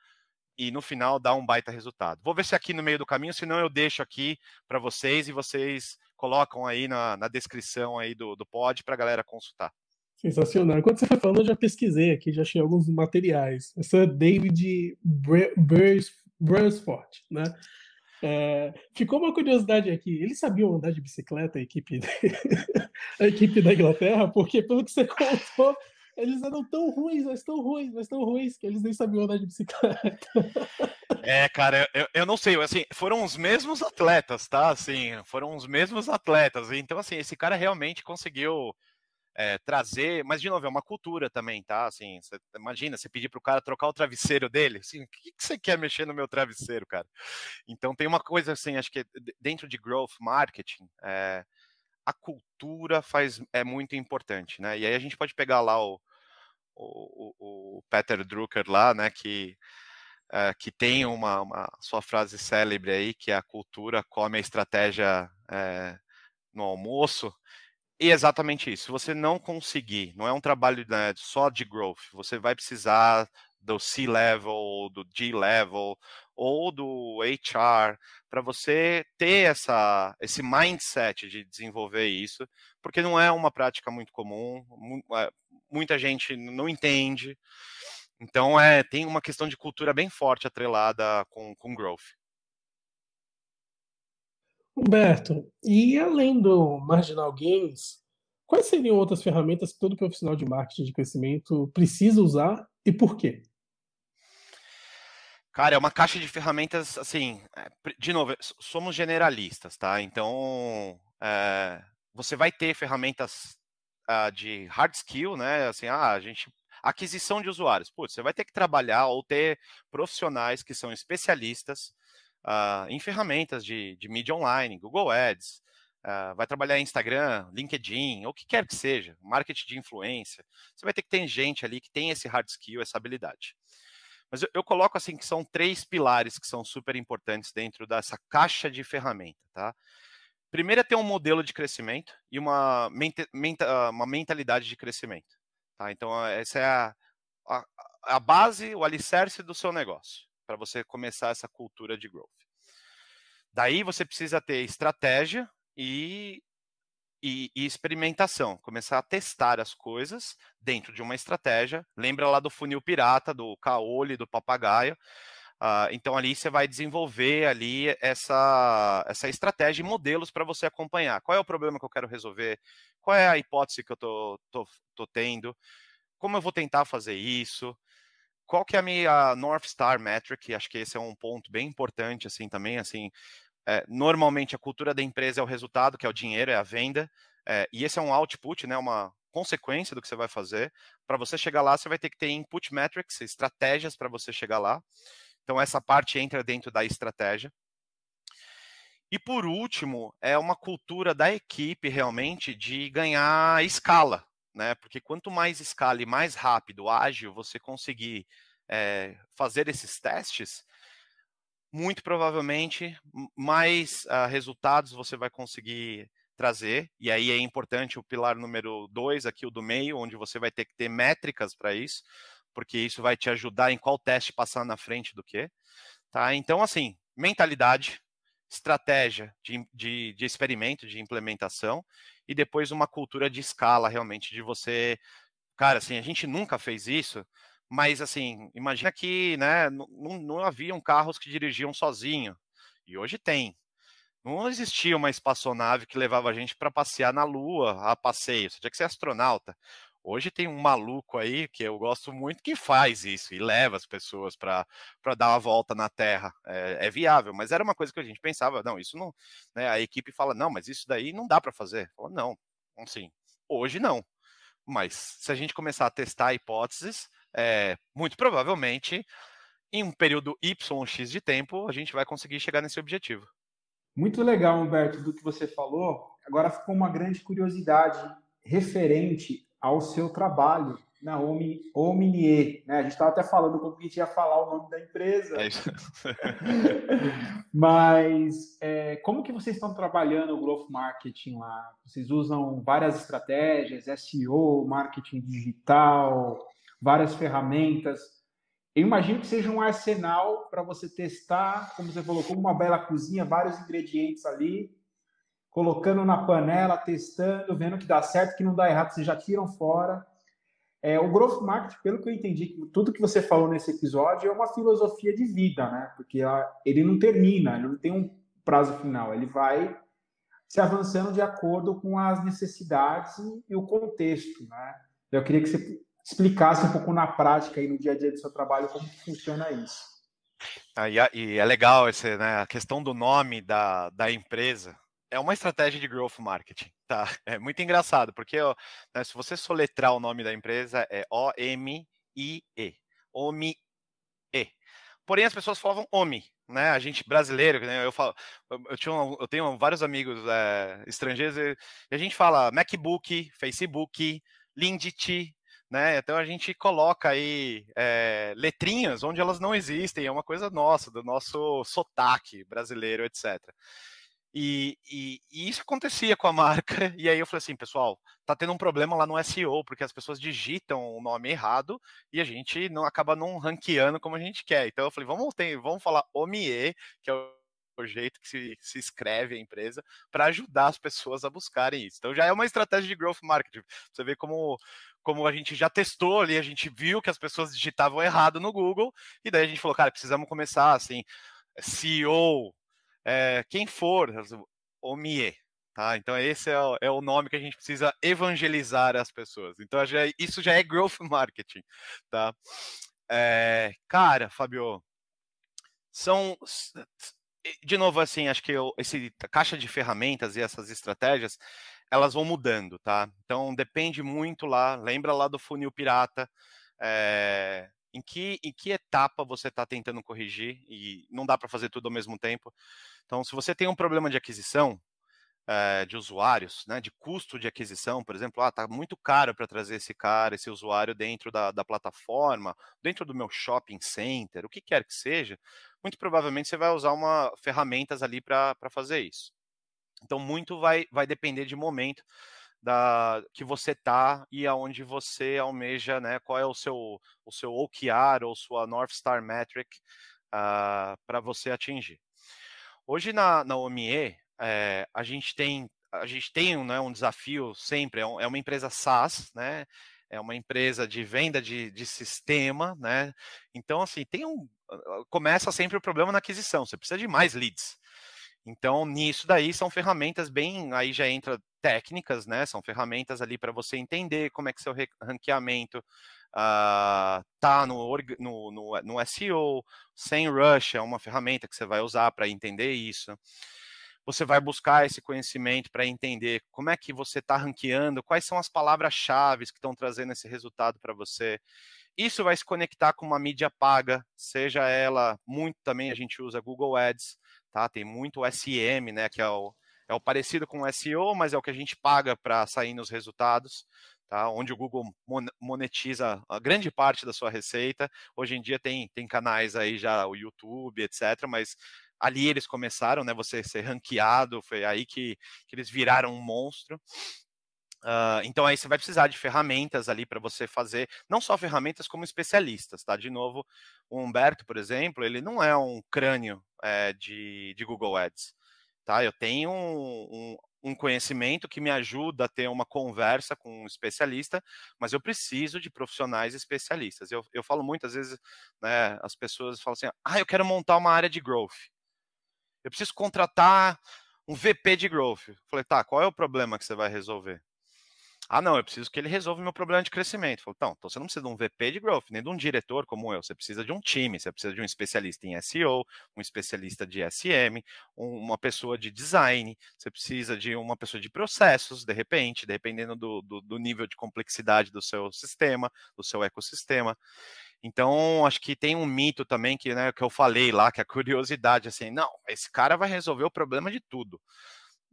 e no final dá um baita resultado. Vou ver se é aqui no meio do caminho, senão eu deixo aqui para vocês e vocês colocam aí na, na descrição aí do, do pod para a galera consultar. Sensacional. Enquanto você foi tá falando, eu já pesquisei aqui, já achei alguns materiais. Essa é David Brailsford, né? É, ficou uma curiosidade aqui. Eles sabiam andar de bicicleta, a equipe, a equipe da Inglaterra? Porque, pelo que você contou, eles andam tão ruins, mas tão ruins, mas tão ruins, que eles nem sabiam andar de bicicleta. É, cara, eu, eu não sei, assim, foram os mesmos atletas, tá? Assim, foram os mesmos atletas. Então, assim, esse cara realmente conseguiu é, trazer, mas de novo, é uma cultura também, tá? Assim, cê, imagina, você pedir pro cara trocar o travesseiro dele, assim, o que você quer mexer no meu travesseiro, cara? Então tem uma coisa assim, acho que é dentro de growth marketing, é, a cultura faz é muito importante, né? E aí a gente pode pegar lá o, o, o Peter Drucker lá, né? Que é, que tem uma, uma, sua frase célebre aí que é a cultura come a estratégia é, no almoço. E é exatamente isso. Se você não conseguir, não é um trabalho né, só de growth, você vai precisar do C-level, do G-level ou do HR, para você ter essa, esse mindset de desenvolver isso, porque não é uma prática muito comum, é, muita gente não entende. Então, é, tem uma questão de cultura bem forte atrelada com, com growth. Humberto, e além do Marginal Gains, quais seriam outras ferramentas que todo profissional de marketing de crescimento precisa usar e por quê? Cara, é uma caixa de ferramentas, assim, é, de novo, somos generalistas, tá? Então, é, você vai ter ferramentas uh, de hard skill, né? Assim, ah, a gente. Aquisição de usuários. Putz, você vai ter que trabalhar ou ter profissionais que são especialistas uh, em ferramentas de, de mídia online, Google Ads, Uh, vai trabalhar em Instagram, LinkedIn, ou o que quer que seja, marketing de influência. Você vai ter que ter gente ali que tem esse hard skill, essa habilidade. Mas eu, eu, coloco assim que são três pilares que são super importantes dentro dessa caixa de ferramenta, tá? Primeiro é ter um modelo de crescimento e uma, mente, menta, uma mentalidade de crescimento, tá? Então, ah, essa é a, a, a base, o alicerce do seu negócio, para você começar essa cultura de growth. Daí você precisa ter estratégia e e, e, experimentação, começar a testar as coisas dentro de uma estratégia. Lembra lá do funil pirata, do caolho, do papagaio. Uh, então ali você vai desenvolver ali essa, essa estratégia e modelos para você acompanhar. Qual é o problema que eu quero resolver? Qual é a hipótese que eu tô, tô, tô tendo? Como eu vou tentar fazer isso? Qual que é a minha North Star Metric? Acho que esse é um ponto bem importante assim também, assim, é, normalmente a cultura da empresa é o resultado, que é o dinheiro, é a venda, é, e esse é um output, né, uma consequência do que você vai fazer. Para você chegar lá, você vai ter que ter input metrics, estratégias para você chegar lá. Então essa parte entra dentro da estratégia. E por último, é uma cultura da equipe realmente de ganhar escala, né? Porque quanto mais escala e mais rápido, ágil você conseguir é, fazer esses testes, muito provavelmente mais uh, resultados você vai conseguir trazer, e aí é importante o pilar número dois, aqui o do meio, onde você vai ter que ter métricas para isso, porque isso vai te ajudar em qual teste passar na frente do que. Tá? Então, assim, mentalidade, estratégia de, de, de, experimento, de implementação, e depois uma cultura de escala, realmente, de você. Cara, assim, a gente nunca fez isso, mas, assim, imagina que né, não, não haviam carros que dirigiam sozinho. E hoje tem. Não existia uma espaçonave que levava a gente para passear na Lua a passeio. Você tinha que ser astronauta. Hoje tem um maluco aí que eu gosto muito que faz isso e leva as pessoas para dar uma volta na Terra. É, é, viável, mas era uma coisa que a gente pensava, não, isso não. Né, a equipe fala, não, mas isso daí não dá para fazer. Falo, não, assim, hoje não. Mas se a gente começar a testar hipóteses, é, muito provavelmente, em um período Y ou X de tempo, a gente vai conseguir chegar nesse objetivo. Muito legal, Humberto, do que você falou. Agora ficou uma grande curiosidade referente ao seu trabalho na Omni, Omnie. Né? A gente estava até falando como que a gente ia falar o nome da empresa. É Mas é, como que vocês estão trabalhando o Growth Marketing lá? Vocês usam várias estratégias, SEO, marketing digital, várias ferramentas. Eu imagino que seja um arsenal para você testar, como você falou, como uma bela cozinha, vários ingredientes ali, colocando na panela, testando, vendo que dá certo, que não dá errado, vocês já tiram fora. É, o growth marketing, pelo que eu entendi, tudo que você falou nesse episódio é uma filosofia de vida, né? Porque ela, ele não termina, ele não tem um prazo final, ele vai se avançando de acordo com as necessidades e o contexto, né? Eu queria que você explicasse um pouco na prática e no dia a dia do seu trabalho como funciona isso. Ah, e, é legal esse, né, a questão do nome da, da empresa. É uma estratégia de growth marketing, tá? É muito engraçado, porque ó, né, se você soletrar o nome da empresa, é O-M-I-E. E Porém, as pessoas falavam OMI, né? A gente brasileiro, né? eu falo, eu, tinha, eu tenho vários amigos é, estrangeiros e, a gente fala MacBook, Facebook, LinkedIn né? Então a gente coloca aí é, letrinhas onde elas não existem, é uma coisa nossa, do nosso sotaque brasileiro, etc. E, e, e, isso acontecia com a marca. E aí eu falei assim, pessoal, tá tendo um problema lá no SEO, porque as pessoas digitam o nome errado e a gente não acaba não ranqueando como a gente quer. Então eu falei, vamos, ter, vamos falar OMIE, que é o jeito que se, se escreve a empresa, para ajudar as pessoas a buscarem isso. Então já é uma estratégia de growth marketing. Você vê como, como a gente já testou ali, a gente viu que as pessoas digitavam errado no Google, e daí a gente falou, cara, precisamos começar assim, CEO, é, quem for, OMIE, Tá, então esse é o, é o, nome que a gente precisa evangelizar as pessoas. Então já, isso já é growth marketing, tá? É, cara, Fabio, são de novo assim, acho que eu, esse caixa de ferramentas e essas estratégias elas vão mudando, tá? Então depende muito lá, lembra lá do funil pirata, é, em, que, em que etapa você está tentando corrigir e não dá para fazer tudo ao mesmo tempo. Então, se você tem um problema de aquisição, é, de usuários, né, de custo de aquisição, por exemplo, ah, tá muito caro para trazer esse cara, esse usuário dentro da, da, plataforma, dentro do meu shopping center, o que quer que seja, muito provavelmente você vai usar uma ferramentas ali para fazer isso. Então, muito vai, vai depender de momento da que você tá e aonde você almeja, né? Qual é o seu o seu OKR ou sua North Star metric uh, ah, para você atingir. Hoje na, na OMIE, é, eh, a gente tem a gente tem né, um desafio sempre, é, um, é uma empresa SaaS, né? É uma empresa de venda de, de sistema, né? Então, assim, tem um. Ah, começa sempre o problema na aquisição. Você precisa de mais leads. Então, nisso daí são ferramentas bem, aí já entra técnicas, né? São ferramentas ali para você entender como é que seu ranqueamento uh, tá no, no, no, no SEO, sem rush é uma ferramenta que você vai usar para entender isso. Você vai buscar esse conhecimento para entender como é que você está ranqueando, quais são as palavras-chave que estão trazendo esse resultado para você. Isso vai se conectar com uma mídia paga, seja ela muito também a gente usa Google Ads, Tá? Tem muito SM né, que é o, é o parecido com o SEO, mas é o que a gente paga para sair nos resultados. Tá, onde o Google monetiza a grande parte da sua receita. Hoje em dia tem, tem canais aí já, o YouTube, etc., mas ali eles começaram, né? Você ser ranqueado, foi aí que, que eles viraram um monstro. Uh, então aí você vai precisar de ferramentas ali para você fazer, não só ferramentas como especialistas, tá? De novo, o Humberto, por exemplo, ele não é um crânio é, de, de Google Ads, tá? Eu tenho um, um, um, conhecimento que me ajuda a ter uma conversa com um especialista, mas eu preciso de profissionais especialistas. Eu, eu falo muitas vezes, né, as pessoas falam assim, ah, eu quero montar uma área de growth. Eu preciso contratar um VP de growth. Eu falei, tá, qual é o problema que você vai resolver? Ah, não, eu preciso que ele resolva o meu problema de crescimento. Então, então, você não precisa de um VP de growth, nem de um diretor como eu. Você precisa de um time, você precisa de um especialista em SEO, um especialista de SM, uma pessoa de design, você precisa de uma pessoa de processos, de repente, dependendo do, do, do nível de complexidade do seu sistema, do seu ecossistema. Então, acho que tem um mito também que, né, que eu falei lá, que é a curiosidade, assim, não, esse cara vai resolver o problema de tudo.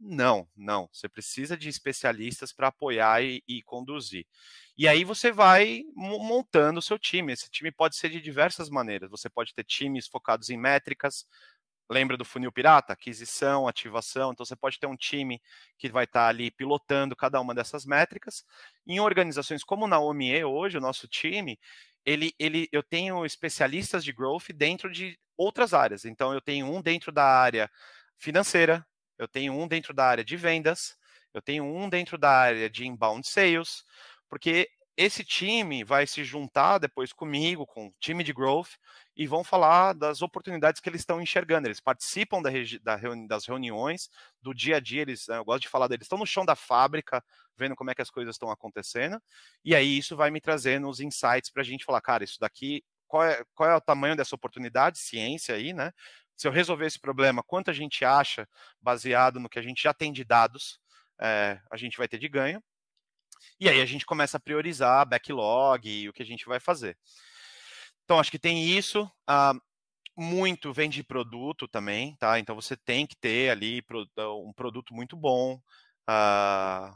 Não, não. Você precisa de especialistas para apoiar e, e, conduzir. E aí você vai montando o seu time. Esse time pode ser de diversas maneiras. Você pode ter times focados em métricas. Lembra do funil pirata? Aquisição, ativação. Então você pode ter um time que vai estar tá ali pilotando cada uma dessas métricas. Em organizações como na OME é hoje, o nosso time, ele, ele, eu tenho especialistas de growth dentro de outras áreas. Então eu tenho um dentro da área financeira, eu tenho um dentro da área de vendas, eu tenho um dentro da área de inbound sales, porque esse time vai se juntar depois comigo, com o time de growth, e vão falar das oportunidades que eles estão enxergando. Eles participam da, da reuni das reuniões, do dia a dia, eles, né, eu gosto de falar deles, estão no chão da fábrica, vendo como é que as coisas estão acontecendo, e aí isso vai me trazendo os insights para a gente falar, cara, isso daqui qual é, qual é, o tamanho dessa oportunidade, ciência aí, né? se eu resolver esse problema, quanto a gente acha, baseado no que a gente já tem de dados, é, a gente vai ter de ganho. E aí a gente começa a priorizar backlog e o que a gente vai fazer. Então, acho que tem isso. Ah, muito vem de produto também, tá? Então você tem que ter ali ah, um produto muito bom. Ah,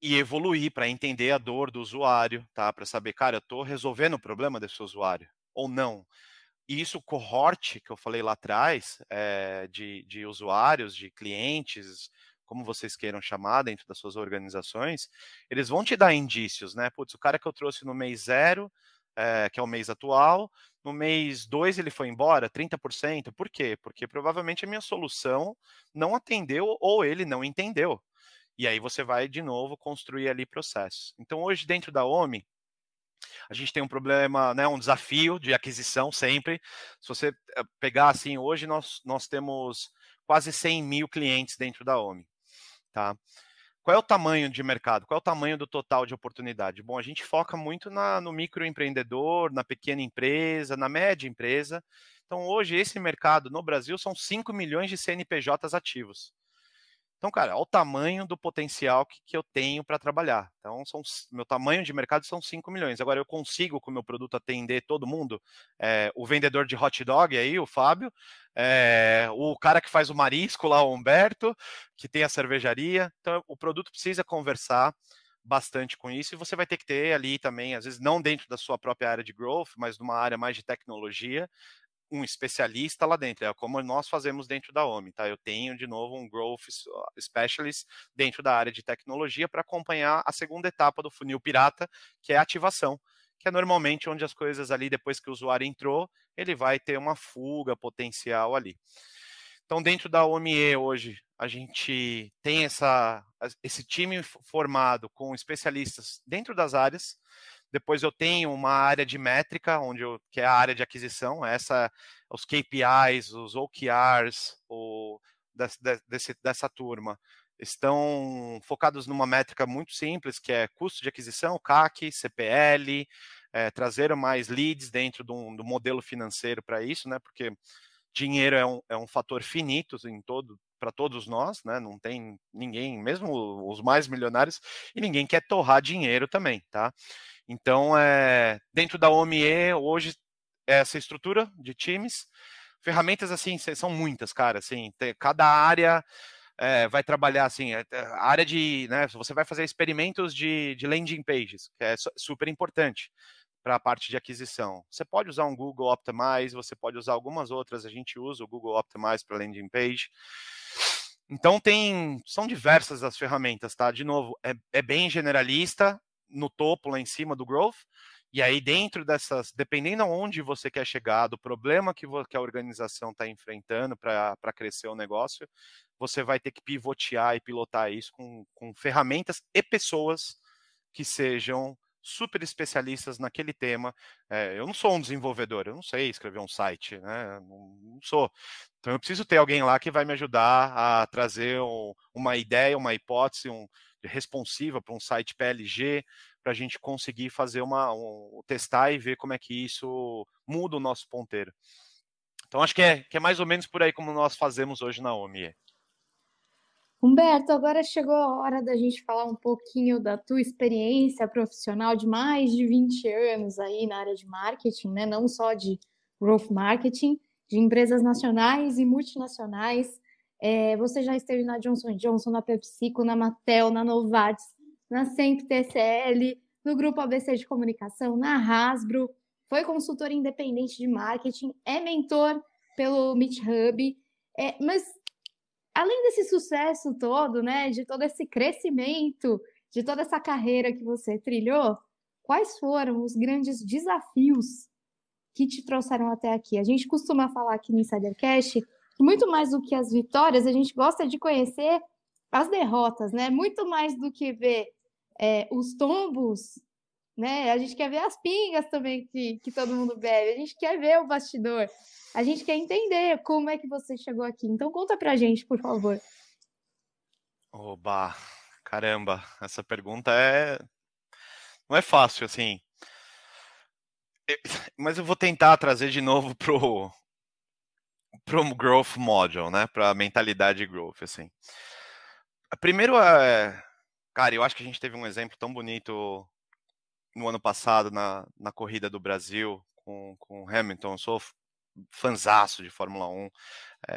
e evoluir para entender a dor do usuário, tá? Para saber, cara, eu estou resolvendo o problema desse usuário ou não. E isso, cohorte que eu falei lá atrás, é, de, de usuários, de clientes, como vocês queiram chamar dentro das suas organizações, eles vão te dar indícios, né? Putz, o cara que eu trouxe no mês zero, é, que é o mês atual, no mês dois ele foi embora, 30%. Por quê? Porque provavelmente a minha solução não atendeu ou ele não entendeu. E aí você vai de novo construir ali processos. Então hoje dentro da OMI, a gente tem um problema, né, um desafio de aquisição sempre. Se você eh, pegar assim, hoje nós, nós temos quase 100 mil clientes dentro da OMI. Tá? Qual é o tamanho de mercado? Qual é o tamanho do total de oportunidade? Bom, a gente foca muito na, no microempreendedor, na pequena empresa, na média empresa. Então, hoje, esse mercado no Brasil são 5 milhões de CNPJs ativos. Então, cara, olha o tamanho do potencial que, que eu tenho para trabalhar. Então, são, meu tamanho de mercado são 5 milhões. Agora, eu consigo, com o meu produto, atender todo mundo? É, o vendedor de hot dog aí, o Fábio, é, o cara que faz o marisco lá, o Humberto, que tem a cervejaria. Então, o produto precisa conversar bastante com isso e você vai ter que ter ali também, às vezes não dentro da sua própria área de growth, mas numa área mais de tecnologia, um especialista lá dentro, é como nós fazemos dentro da OMI, tá? Eu tenho de novo um growth specialist dentro da área de tecnologia para acompanhar a segunda etapa do funil pirata, que é a ativação, que é normalmente onde as coisas ali depois que o usuário entrou, ele vai ter uma fuga potencial ali. Então, dentro da OME hoje, a gente tem essa, esse time formado com especialistas dentro das áreas depois eu tenho uma área de métrica, onde eu, que é a área de aquisição, essa, os KPIs, os OKRs o, dessa, desse, dessa turma estão focados numa métrica muito simples, que é custo de aquisição, CAC, CPL, é, eh, trazer mais leads dentro do, do modelo financeiro para isso, né? Porque dinheiro é um, é um fator finito em todo para todos nós, né? Não tem ninguém, mesmo os mais milionários, e ninguém quer torrar dinheiro também, tá? Então, é, dentro da OME, hoje, é essa estrutura de times, ferramentas, assim, são muitas, cara, assim, cada área é, vai trabalhar, assim, é, é, a área de, né, você vai fazer experimentos de, de landing pages, que é super importante para a parte de aquisição. Você pode usar um Google Optimize, você pode usar algumas outras, a gente usa o Google Optimize para landing page. Então tem, são diversas as ferramentas, tá? De novo, é, é bem generalista, no topo, lá em cima do growth. E aí, dentro dessas, dependendo aonde você quer chegar, do problema que, que a organização está enfrentando para crescer o negócio, você vai ter que pivotear e pilotar isso com, com ferramentas e pessoas que sejam super especialistas naquele tema. É, eu não sou um desenvolvedor, eu não sei escrever um site, né? Não, não sou. Então eu preciso ter alguém lá que vai me ajudar a trazer um, uma ideia, uma hipótese, um, responsiva para um site PLG, para a gente conseguir fazer uma um, testar e ver como é que isso muda o nosso ponteiro. Então acho que é, que é mais ou menos por aí como nós fazemos hoje na OMI. Humberto, agora chegou a hora da gente falar um pouquinho da tua experiência profissional de mais de 20 anos aí na área de marketing, né? Não só de growth marketing, de empresas nacionais e multinacionais. É, você já esteve na Johnson Johnson, na PepsiCo, na Matel, na Novartis, na Semp TCL, no Grupo ABC de Comunicação, na Hasbro, foi consultor independente de marketing, é mentor pelo Meet Hub. É, mas, além desse sucesso todo, né, de todo esse crescimento, de toda essa carreira que você trilhou, quais foram os grandes desafios que te trouxeram até aqui? A gente costuma falar aqui no Insidercast muito mais do que as vitórias, a gente gosta de conhecer as derrotas, né? Muito mais do que ver é, os tombos, né? A gente quer ver as pingas também que, que todo mundo bebe, a gente quer ver o bastidor, a gente quer entender como é que você chegou aqui. Então conta pra gente, por favor. Oba, caramba, essa pergunta é. Não é fácil, assim. Mas eu vou tentar trazer de novo pro, para o growth model, né? Para a mentalidade growth, assim. Primeiro é, cara, eu acho que a gente teve um exemplo tão bonito no ano passado na, na corrida do Brasil com, com Hamilton. Eu sou fanzaço de Fórmula 1, é,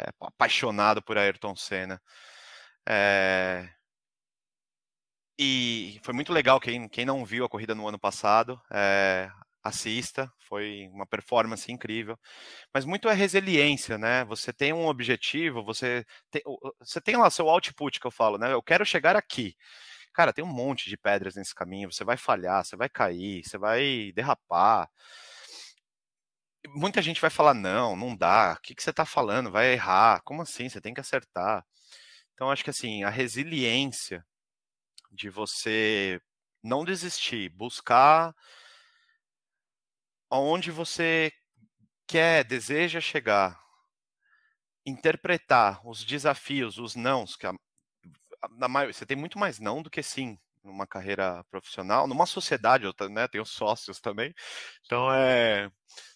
eh, apaixonado por Ayrton Senna. É, e foi muito legal quem, quem não viu a corrida no ano passado. É, assista, foi uma performance incrível, mas muito é resiliência, né? Você tem um objetivo, você tem, você tem lá seu output que eu falo, né? Eu quero chegar aqui. Cara, tem um monte de pedras nesse caminho, você vai falhar, você vai cair, você vai derrapar. Muita gente vai falar não, não dá. O que, que você está falando? Vai errar? Como assim? Você tem que acertar. Então acho que assim a resiliência de você não desistir, buscar aonde você quer, deseja chegar, interpretar os desafios, os nãos, que a, na maioria, você tem muito mais não do que sim numa carreira profissional, numa sociedade, eu né, tenho sócios também, então é,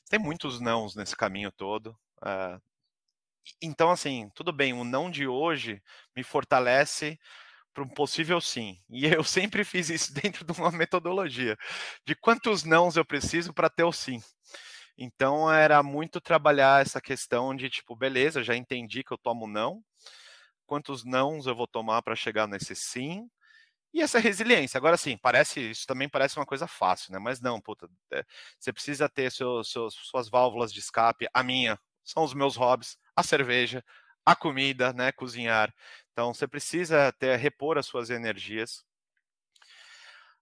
tem muitos nãos nesse caminho todo. É, então, assim, tudo bem, o não de hoje me fortalece para um possível sim. E eu sempre fiz isso dentro de uma metodologia de quantos nãos eu preciso para ter o sim. Então era muito trabalhar essa questão de tipo, beleza, já entendi que eu tomo não. Quantos nãos eu vou tomar para chegar nesse sim? E essa resiliência. Agora sim, parece isso também parece uma coisa fácil, né? Mas não, puta, é, você precisa ter seu, seu, suas válvulas de escape. A minha são os meus hobbies, a cerveja, a comida, né? Cozinhar. Então, você precisa até repor as suas energias.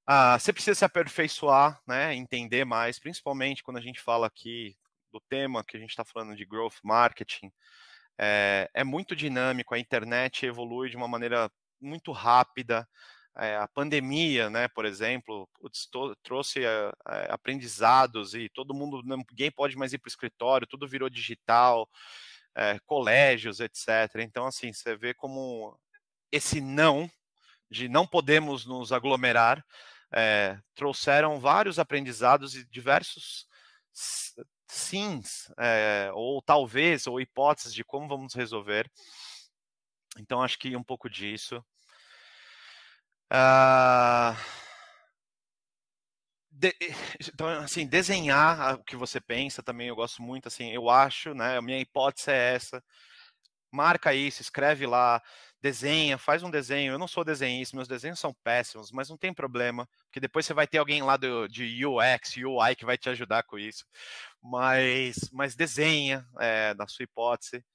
Ah, você precisa se aperfeiçoar, né? entender mais, principalmente quando a gente fala aqui do tema que a gente está falando de growth marketing. É, é, muito dinâmico, a internet evolui de uma maneira muito rápida. É, a pandemia, né, por exemplo, trouxe eh, aprendizados e todo mundo, ninguém pode mais ir para o escritório, tudo virou digital é, colégios, etc. Então, assim, você vê como esse não, de não podemos nos aglomerar, é, trouxeram vários aprendizados e diversos sims, é, ou talvez, ou hipóteses de como vamos resolver. Então, acho que um pouco disso. Uh de, eh, então, assim, desenhar o que você pensa também, eu gosto muito, assim, eu acho, né? A minha hipótese é essa. Marca isso, escreve lá, desenha, faz um desenho. Eu não sou desenhista, meus desenhos são péssimos, mas não tem problema, porque depois você vai ter alguém lá do, de UX, UI que vai te ajudar com isso. Mas, mas desenha é, na sua hipótese.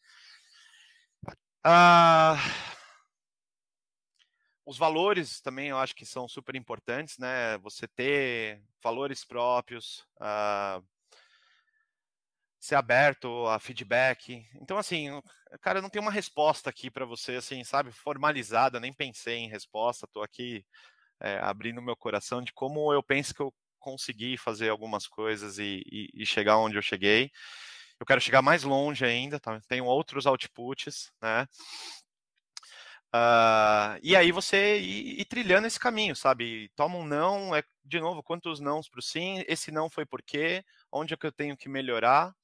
Ah, os valores também eu acho que são super importantes, né? Você ter valores próprios, uh, ser aberto a feedback. Então, assim, cara, não tem uma resposta aqui para você, assim, sabe, formalizada, nem pensei em resposta, estou aqui é, abrindo meu coração de como eu penso que eu consegui fazer algumas coisas e, e, e chegar onde eu cheguei. Eu quero chegar mais longe ainda, tá? tenho outros outputs, né? Uh, e aí você ir, ir, trilhando esse caminho, sabe? Toma um não, é de novo, quantos nãos para o sim, esse não foi por quê, onde é que eu tenho que melhorar.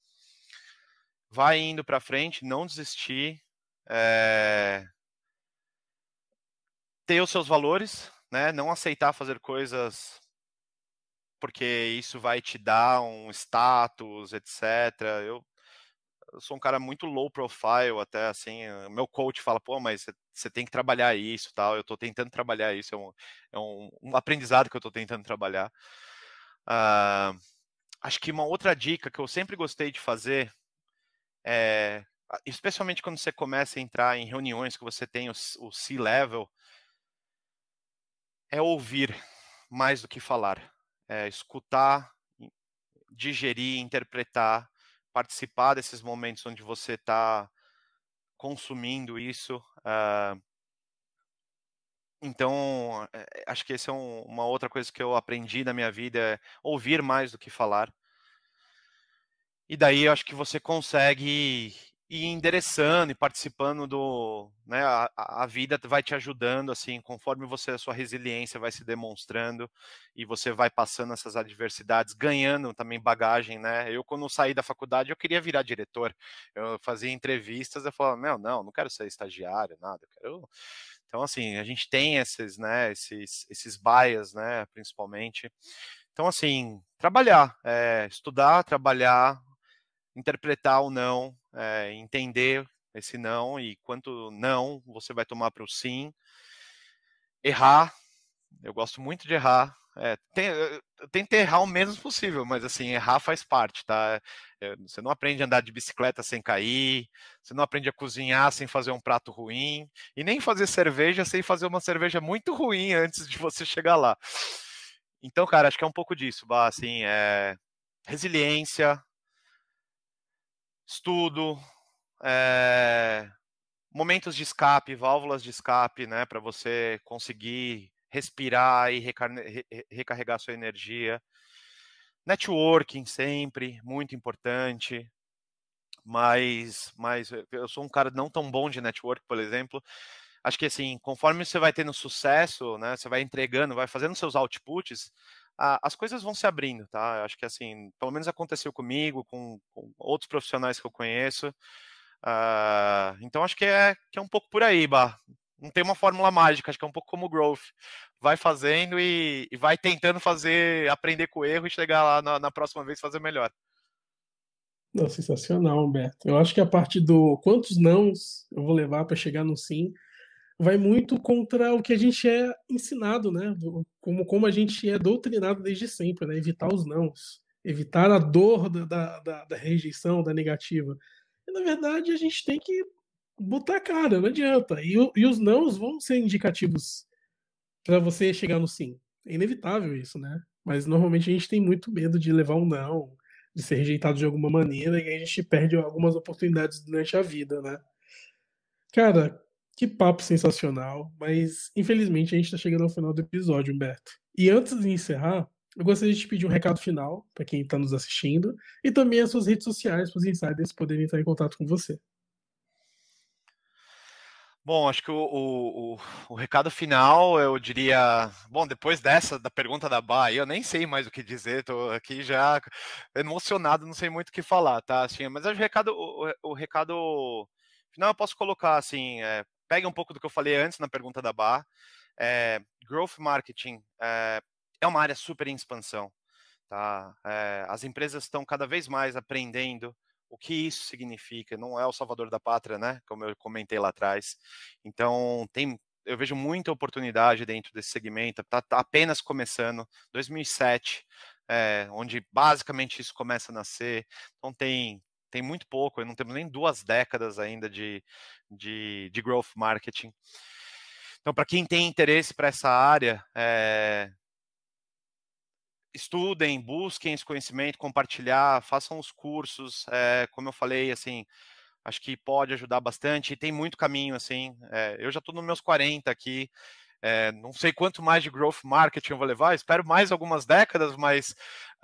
Vai indo para frente, não desistir. É... Ter os seus valores, né? Não aceitar fazer coisas porque isso vai te dar um status, etc. Eu eu sou um cara muito low profile, até assim, meu coach fala, pô, mas você tem que trabalhar isso tal, eu estou tentando trabalhar isso, é um, é um, um aprendizado que eu estou tentando trabalhar. Uh, acho que uma outra dica que eu sempre gostei de fazer é, especialmente quando você começa a entrar em reuniões que você tem o, o C-level, é ouvir mais do que falar, é escutar, digerir, interpretar participar desses momentos onde você está consumindo isso. Uh, então, é, é, acho que essa é um, uma outra coisa que eu aprendi na minha vida, é ouvir mais do que falar. E daí eu acho que você consegue e endereçando e participando do, né, a, a, vida vai te ajudando assim, conforme você a sua resiliência vai se demonstrando e você vai passando essas adversidades, ganhando também bagagem, né? Eu quando saí da faculdade eu queria virar diretor, eu fazia entrevistas, eu falava meu não, não quero ser estagiário, nada, eu quero então, assim, a gente tem esses, né, esses, esses bias, né, principalmente. Então, assim, trabalhar, é, estudar, trabalhar, interpretar ou não, é, entender esse não e quanto não você vai tomar para o sim. Errar, eu gosto muito de errar. É, tem, eu errar o menos possível, mas assim, errar faz parte, tá? É, você não aprende a andar de bicicleta sem cair, você não aprende a cozinhar sem fazer um prato ruim, e nem fazer cerveja sem fazer uma cerveja muito ruim antes de você chegar lá. Então, cara, acho que é um pouco disso, bah, assim, é resiliência, estudo, é, momentos de escape, válvulas de escape, né, para você conseguir respirar e recarregar sua energia. Networking sempre, muito importante. Mas, mas eu sou um cara não tão bom de network, por exemplo. Acho que assim, conforme você vai tendo sucesso, né, você vai entregando, vai fazendo seus outputs, a, as coisas vão se abrindo, tá? Eu acho que assim, pelo menos aconteceu comigo, com, com outros profissionais que eu conheço. Uh, então acho que é, que é um pouco por aí, Bah. Não tem uma fórmula mágica, acho que é um pouco como o growth. Vai fazendo e, e vai tentando fazer, aprender com o erro e chegar lá na, na próxima vez fazer melhor. Não, sensacional, Humberto. Eu acho que a parte do quantos nãos eu vou levar para chegar no sim vai muito contra o que a gente é ensinado, né? Como, como a gente é doutrinado desde sempre, né? Evitar os nãos, evitar a dor da, da, da rejeição, da negativa. E, na verdade, a gente tem que botar a cara, não adianta. E, e os nãos vão ser indicativos para você chegar no sim. É inevitável isso, né? Mas normalmente a gente tem muito medo de levar um não, de ser rejeitado de alguma maneira, e a gente perde algumas oportunidades durante a vida, né? Cara, que papo sensacional, mas infelizmente a gente está chegando ao final do episódio, Humberto. E antes de encerrar, eu gostaria de te pedir um recado final para quem está nos assistindo e também as suas redes sociais para os insiders poderem entrar em contato com você. Bom, acho que o, o, o, o, recado final, eu diria. Bom, depois dessa, da pergunta da Bá, eu nem sei mais o que dizer, estou aqui já emocionado, não sei muito o que falar, tá? Assim, mas acho que o recado, o, recado final eu posso colocar, assim, é, pega um pouco do que eu falei antes na pergunta da Bar. É, eh, growth marketing é, é, uma área super em expansão. Tá? É, as empresas estão cada vez mais aprendendo o que isso significa. Não é o salvador da pátria, né? Como eu comentei lá atrás. Então, tem, eu vejo muita oportunidade dentro desse segmento. Está tá apenas começando. 2007, é, onde basicamente isso começa a nascer. Então tem tem muito pouco, não temos nem duas décadas ainda de, de, de growth marketing. Então, para quem tem interesse para essa área, é, estudem, busquem esse conhecimento, compartilhar, façam os cursos, é, como eu falei, assim, acho que pode ajudar bastante, e tem muito caminho, assim, é, eu já estou nos meus 40 aqui, é, não sei quanto mais de growth marketing eu vou levar, espero mais algumas décadas, mas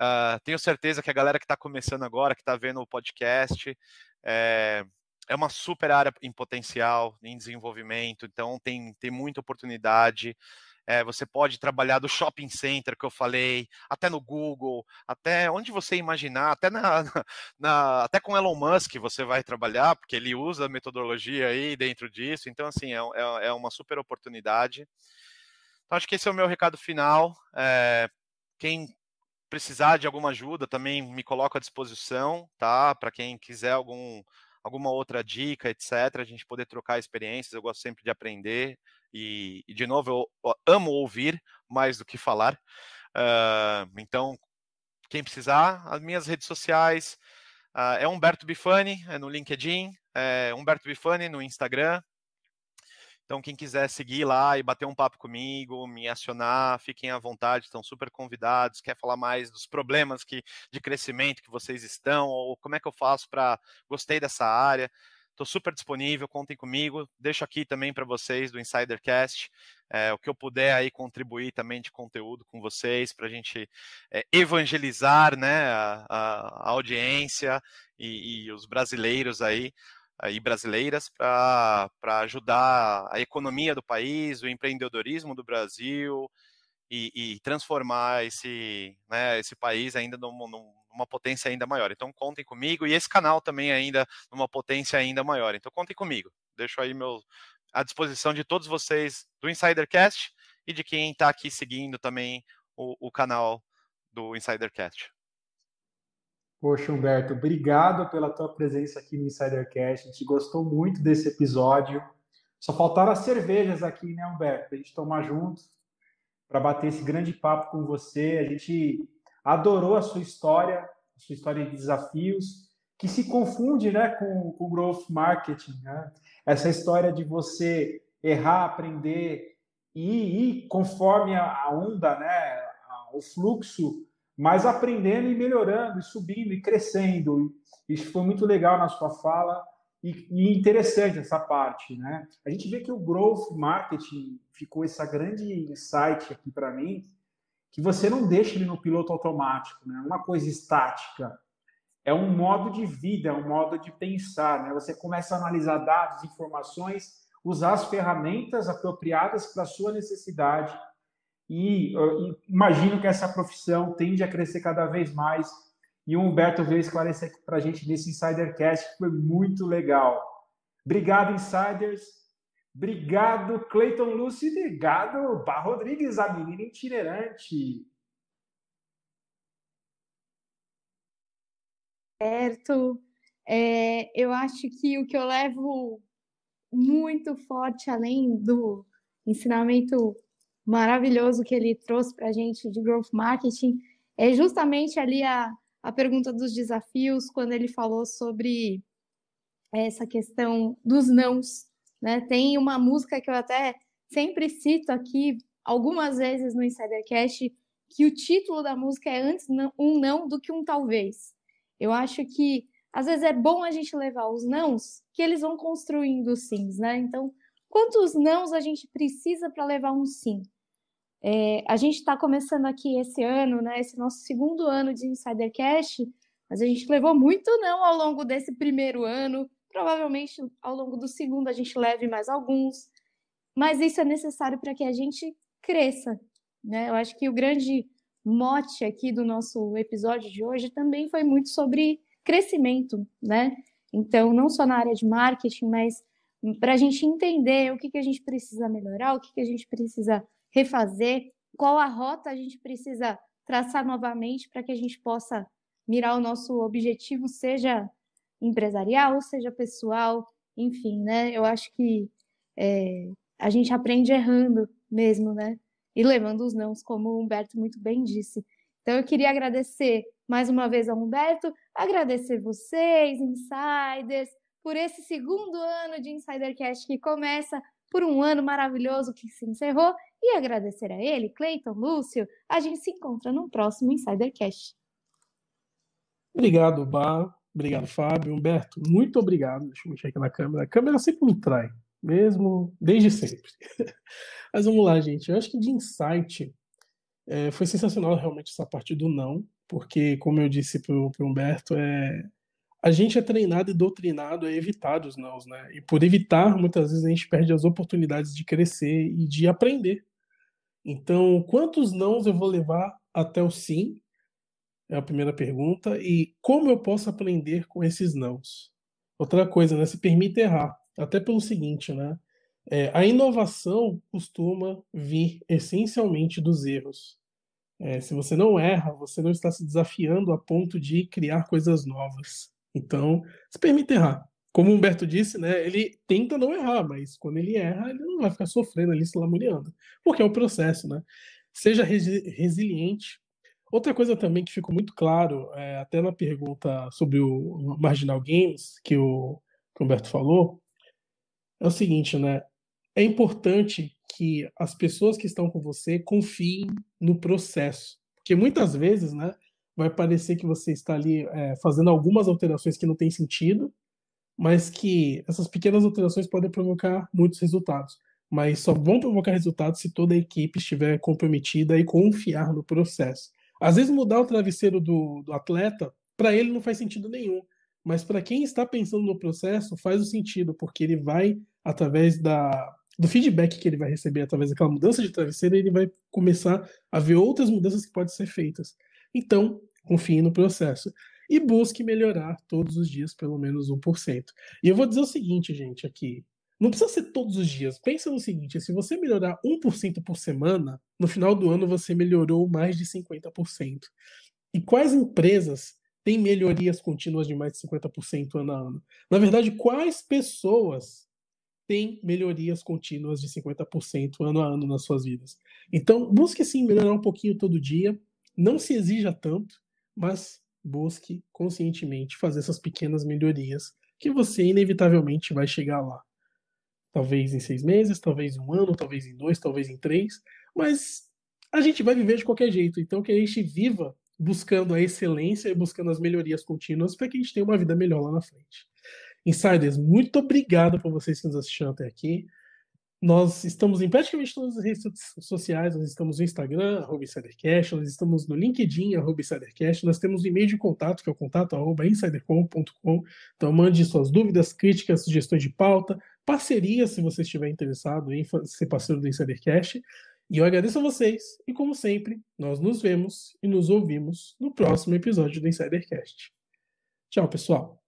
uh, tenho certeza que a galera que está começando agora, que está vendo o podcast, é, é uma super área em potencial, em desenvolvimento, então tem, tem muita oportunidade. É, você pode trabalhar do shopping center que eu falei, até no Google, até onde você imaginar, até na, na até com Elon Musk você vai trabalhar, porque ele usa a metodologia aí dentro disso. Então, assim, é, é, é uma super oportunidade. Então, acho que esse é o meu recado final. É, quem precisar de alguma ajuda também me coloco à disposição, tá? Para quem quiser algum alguma outra dica, etc., a gente poder trocar experiências, eu gosto sempre de aprender, e, e de novo, eu amo ouvir mais do que falar. Uh, então, quem precisar, as minhas redes sociais uh, é Humberto Bifani, é no LinkedIn, é Humberto Bifani no Instagram. Então, quem quiser seguir lá e bater um papo comigo, me acionar, fiquem à vontade, estão super convidados. Quer falar mais dos problemas que, de crescimento que vocês estão, ou como é que eu faço para. Gostei dessa área, Estou super disponível, contem comigo. Deixo aqui também para vocês do Insidercast é, o que eu puder aí contribuir também de conteúdo com vocês para a gente é, evangelizar né, a, a audiência e, e os brasileiros aí e brasileiras para ajudar a economia do país, o empreendedorismo do Brasil e, e transformar esse, né, esse país ainda num, num, uma potência ainda maior. Então contem comigo e esse canal também ainda numa potência ainda maior. Então contem comigo. Deixo aí meu à disposição de todos vocês do Insidercast e de quem está aqui seguindo também o, o canal do Insidercast. Poxa, Humberto, obrigado pela tua presença aqui no Insidercast. A gente gostou muito desse episódio. Só faltaram as cervejas aqui, né, Humberto? Para a gente tomar junto, para bater esse grande papo com você. A gente adorou a sua história, a sua história de desafios, que se confunde né, com, o growth marketing. Né? Essa história de você errar, aprender e ir conforme a, onda, né, o fluxo, mas aprendendo e melhorando, e subindo e crescendo. Isso foi muito legal na sua fala e, e interessante essa parte. Né? A gente vê que o growth marketing ficou essa grande insight aqui para mim, que você não deixa ele no piloto automático, né? Uma coisa estática. É um modo de vida, é um modo de pensar, né? Você começa a analisar dados, informações, usar as ferramentas apropriadas para a sua necessidade. E imagino que essa profissão tende a crescer cada vez mais. E o Humberto veio esclarecer para a gente nesse Insidercast, que foi muito legal. Obrigado, Insiders. Obrigado, Cleiton Lúcio. obrigado, Bar Rodrigues, a menina itinerante. Certo. É, eu acho que o que eu levo muito forte, além do ensinamento maravilhoso que ele trouxe para a gente de growth marketing, é justamente ali a, a pergunta dos desafios, quando ele falou sobre essa questão dos nãos né? Tem uma música que eu até sempre cito aqui algumas vezes no Insidercast, que o título da música é antes um não do que um talvez. Eu acho que às vezes é bom a gente levar os nãos, que eles vão construindo os sims, né? Então, quantos nãos a gente precisa para levar um sim? É, a gente está começando aqui esse ano, né? Esse nosso segundo ano de Insidercast, mas a gente levou muito não ao longo desse primeiro ano, Provavelmente ao longo do segundo a gente leve mais alguns, mas isso é necessário para que a gente cresça. Né? Eu acho que o grande mote aqui do nosso episódio de hoje também foi muito sobre crescimento, né? Então, não só na área de marketing, mas para a gente entender o que, que a gente precisa melhorar, o que, que a gente precisa refazer, qual a rota a gente precisa traçar novamente para que a gente possa mirar o nosso objetivo, seja empresarial, seja pessoal, enfim, né? Eu acho que é, a gente aprende errando mesmo, né? E levando os nãos, como o Humberto muito bem disse. Então eu queria agradecer mais uma vez ao Humberto, agradecer vocês, insiders, por esse segundo ano de Insidercast que começa, por um ano maravilhoso que se encerrou, e agradecer a ele, Cleiton, Lúcio. A gente se encontra no próximo Insidercast. Obrigado, Bar. Obrigado, Fábio. Humberto, muito obrigado. Deixa eu mexer aqui na câmera. A câmera sempre me trai, mesmo desde sempre. Mas vamos lá, gente. Eu acho que de insight é, foi sensacional realmente essa parte do não, porque, como eu disse para o Humberto, é, a gente é treinado e doutrinado a evitar os nãos, né? E por evitar, muitas vezes a gente perde as oportunidades de crescer e de aprender. Então, quantos nãos eu vou levar até o sim é a primeira pergunta. E como eu posso aprender com esses nãos? Outra coisa, né? Se permite errar. Até pelo seguinte, né? É, a inovação costuma vir essencialmente dos erros. É, se você não erra, você não está se desafiando a ponto de criar coisas novas. Então, se permite errar. Como o Humberto disse, né, ele tenta não errar, mas quando ele erra, ele não vai ficar sofrendo ali, se lamureando. Porque é o um processo, né? Seja resi resiliente Outra coisa também que ficou muito claro, é, até na pergunta sobre o Marginal Games, que o, que o Humberto falou, é o seguinte, né? É importante que as pessoas que estão com você confiem no processo. Porque muitas vezes, né, vai parecer que você está ali é, fazendo algumas alterações que não têm sentido, mas que essas pequenas alterações podem provocar muitos resultados. Mas só vão provocar resultados se toda a equipe estiver comprometida e confiar no processo. Às vezes mudar o travesseiro do, do atleta, para ele não faz sentido nenhum. Mas para quem está pensando no processo, faz o sentido, porque ele vai, através da, do feedback que ele vai receber através daquela mudança de travesseiro, ele vai começar a ver outras mudanças que podem ser feitas. Então, confie no processo. E busque melhorar todos os dias pelo menos 1%. E eu vou dizer o seguinte, gente, aqui. Não precisa ser todos os dias. Pensa no seguinte: se você melhorar 1% por semana, no final do ano você melhorou mais de 50%. E quais empresas têm melhorias contínuas de mais de 50% ano a ano? Na verdade, quais pessoas têm melhorias contínuas de 50% ano a ano nas suas vidas? Então, busque sim melhorar um pouquinho todo dia. Não se exija tanto, mas busque conscientemente fazer essas pequenas melhorias que você inevitavelmente vai chegar lá. Talvez em seis meses, talvez em um ano, talvez em dois, talvez em três. Mas a gente vai viver de qualquer jeito. Então, que a gente viva buscando a excelência e buscando as melhorias contínuas para que a gente tenha uma vida melhor lá na frente. Insiders, muito obrigado por vocês que nos assistiram até aqui. Nós estamos em praticamente todas as redes sociais, nós estamos no Instagram, arroba InsiderCast, nós estamos no LinkedIn, arroba InsiderCast, nós temos um e-mail de contato, que é o contato, arroba insidercom.com, então mande suas dúvidas, críticas, sugestões de pauta, parceria, se você estiver interessado em ser parceiro do Insidercast. E eu agradeço a vocês, e como sempre, nós nos vemos e nos ouvimos no próximo episódio do Insidercast. Tchau, pessoal!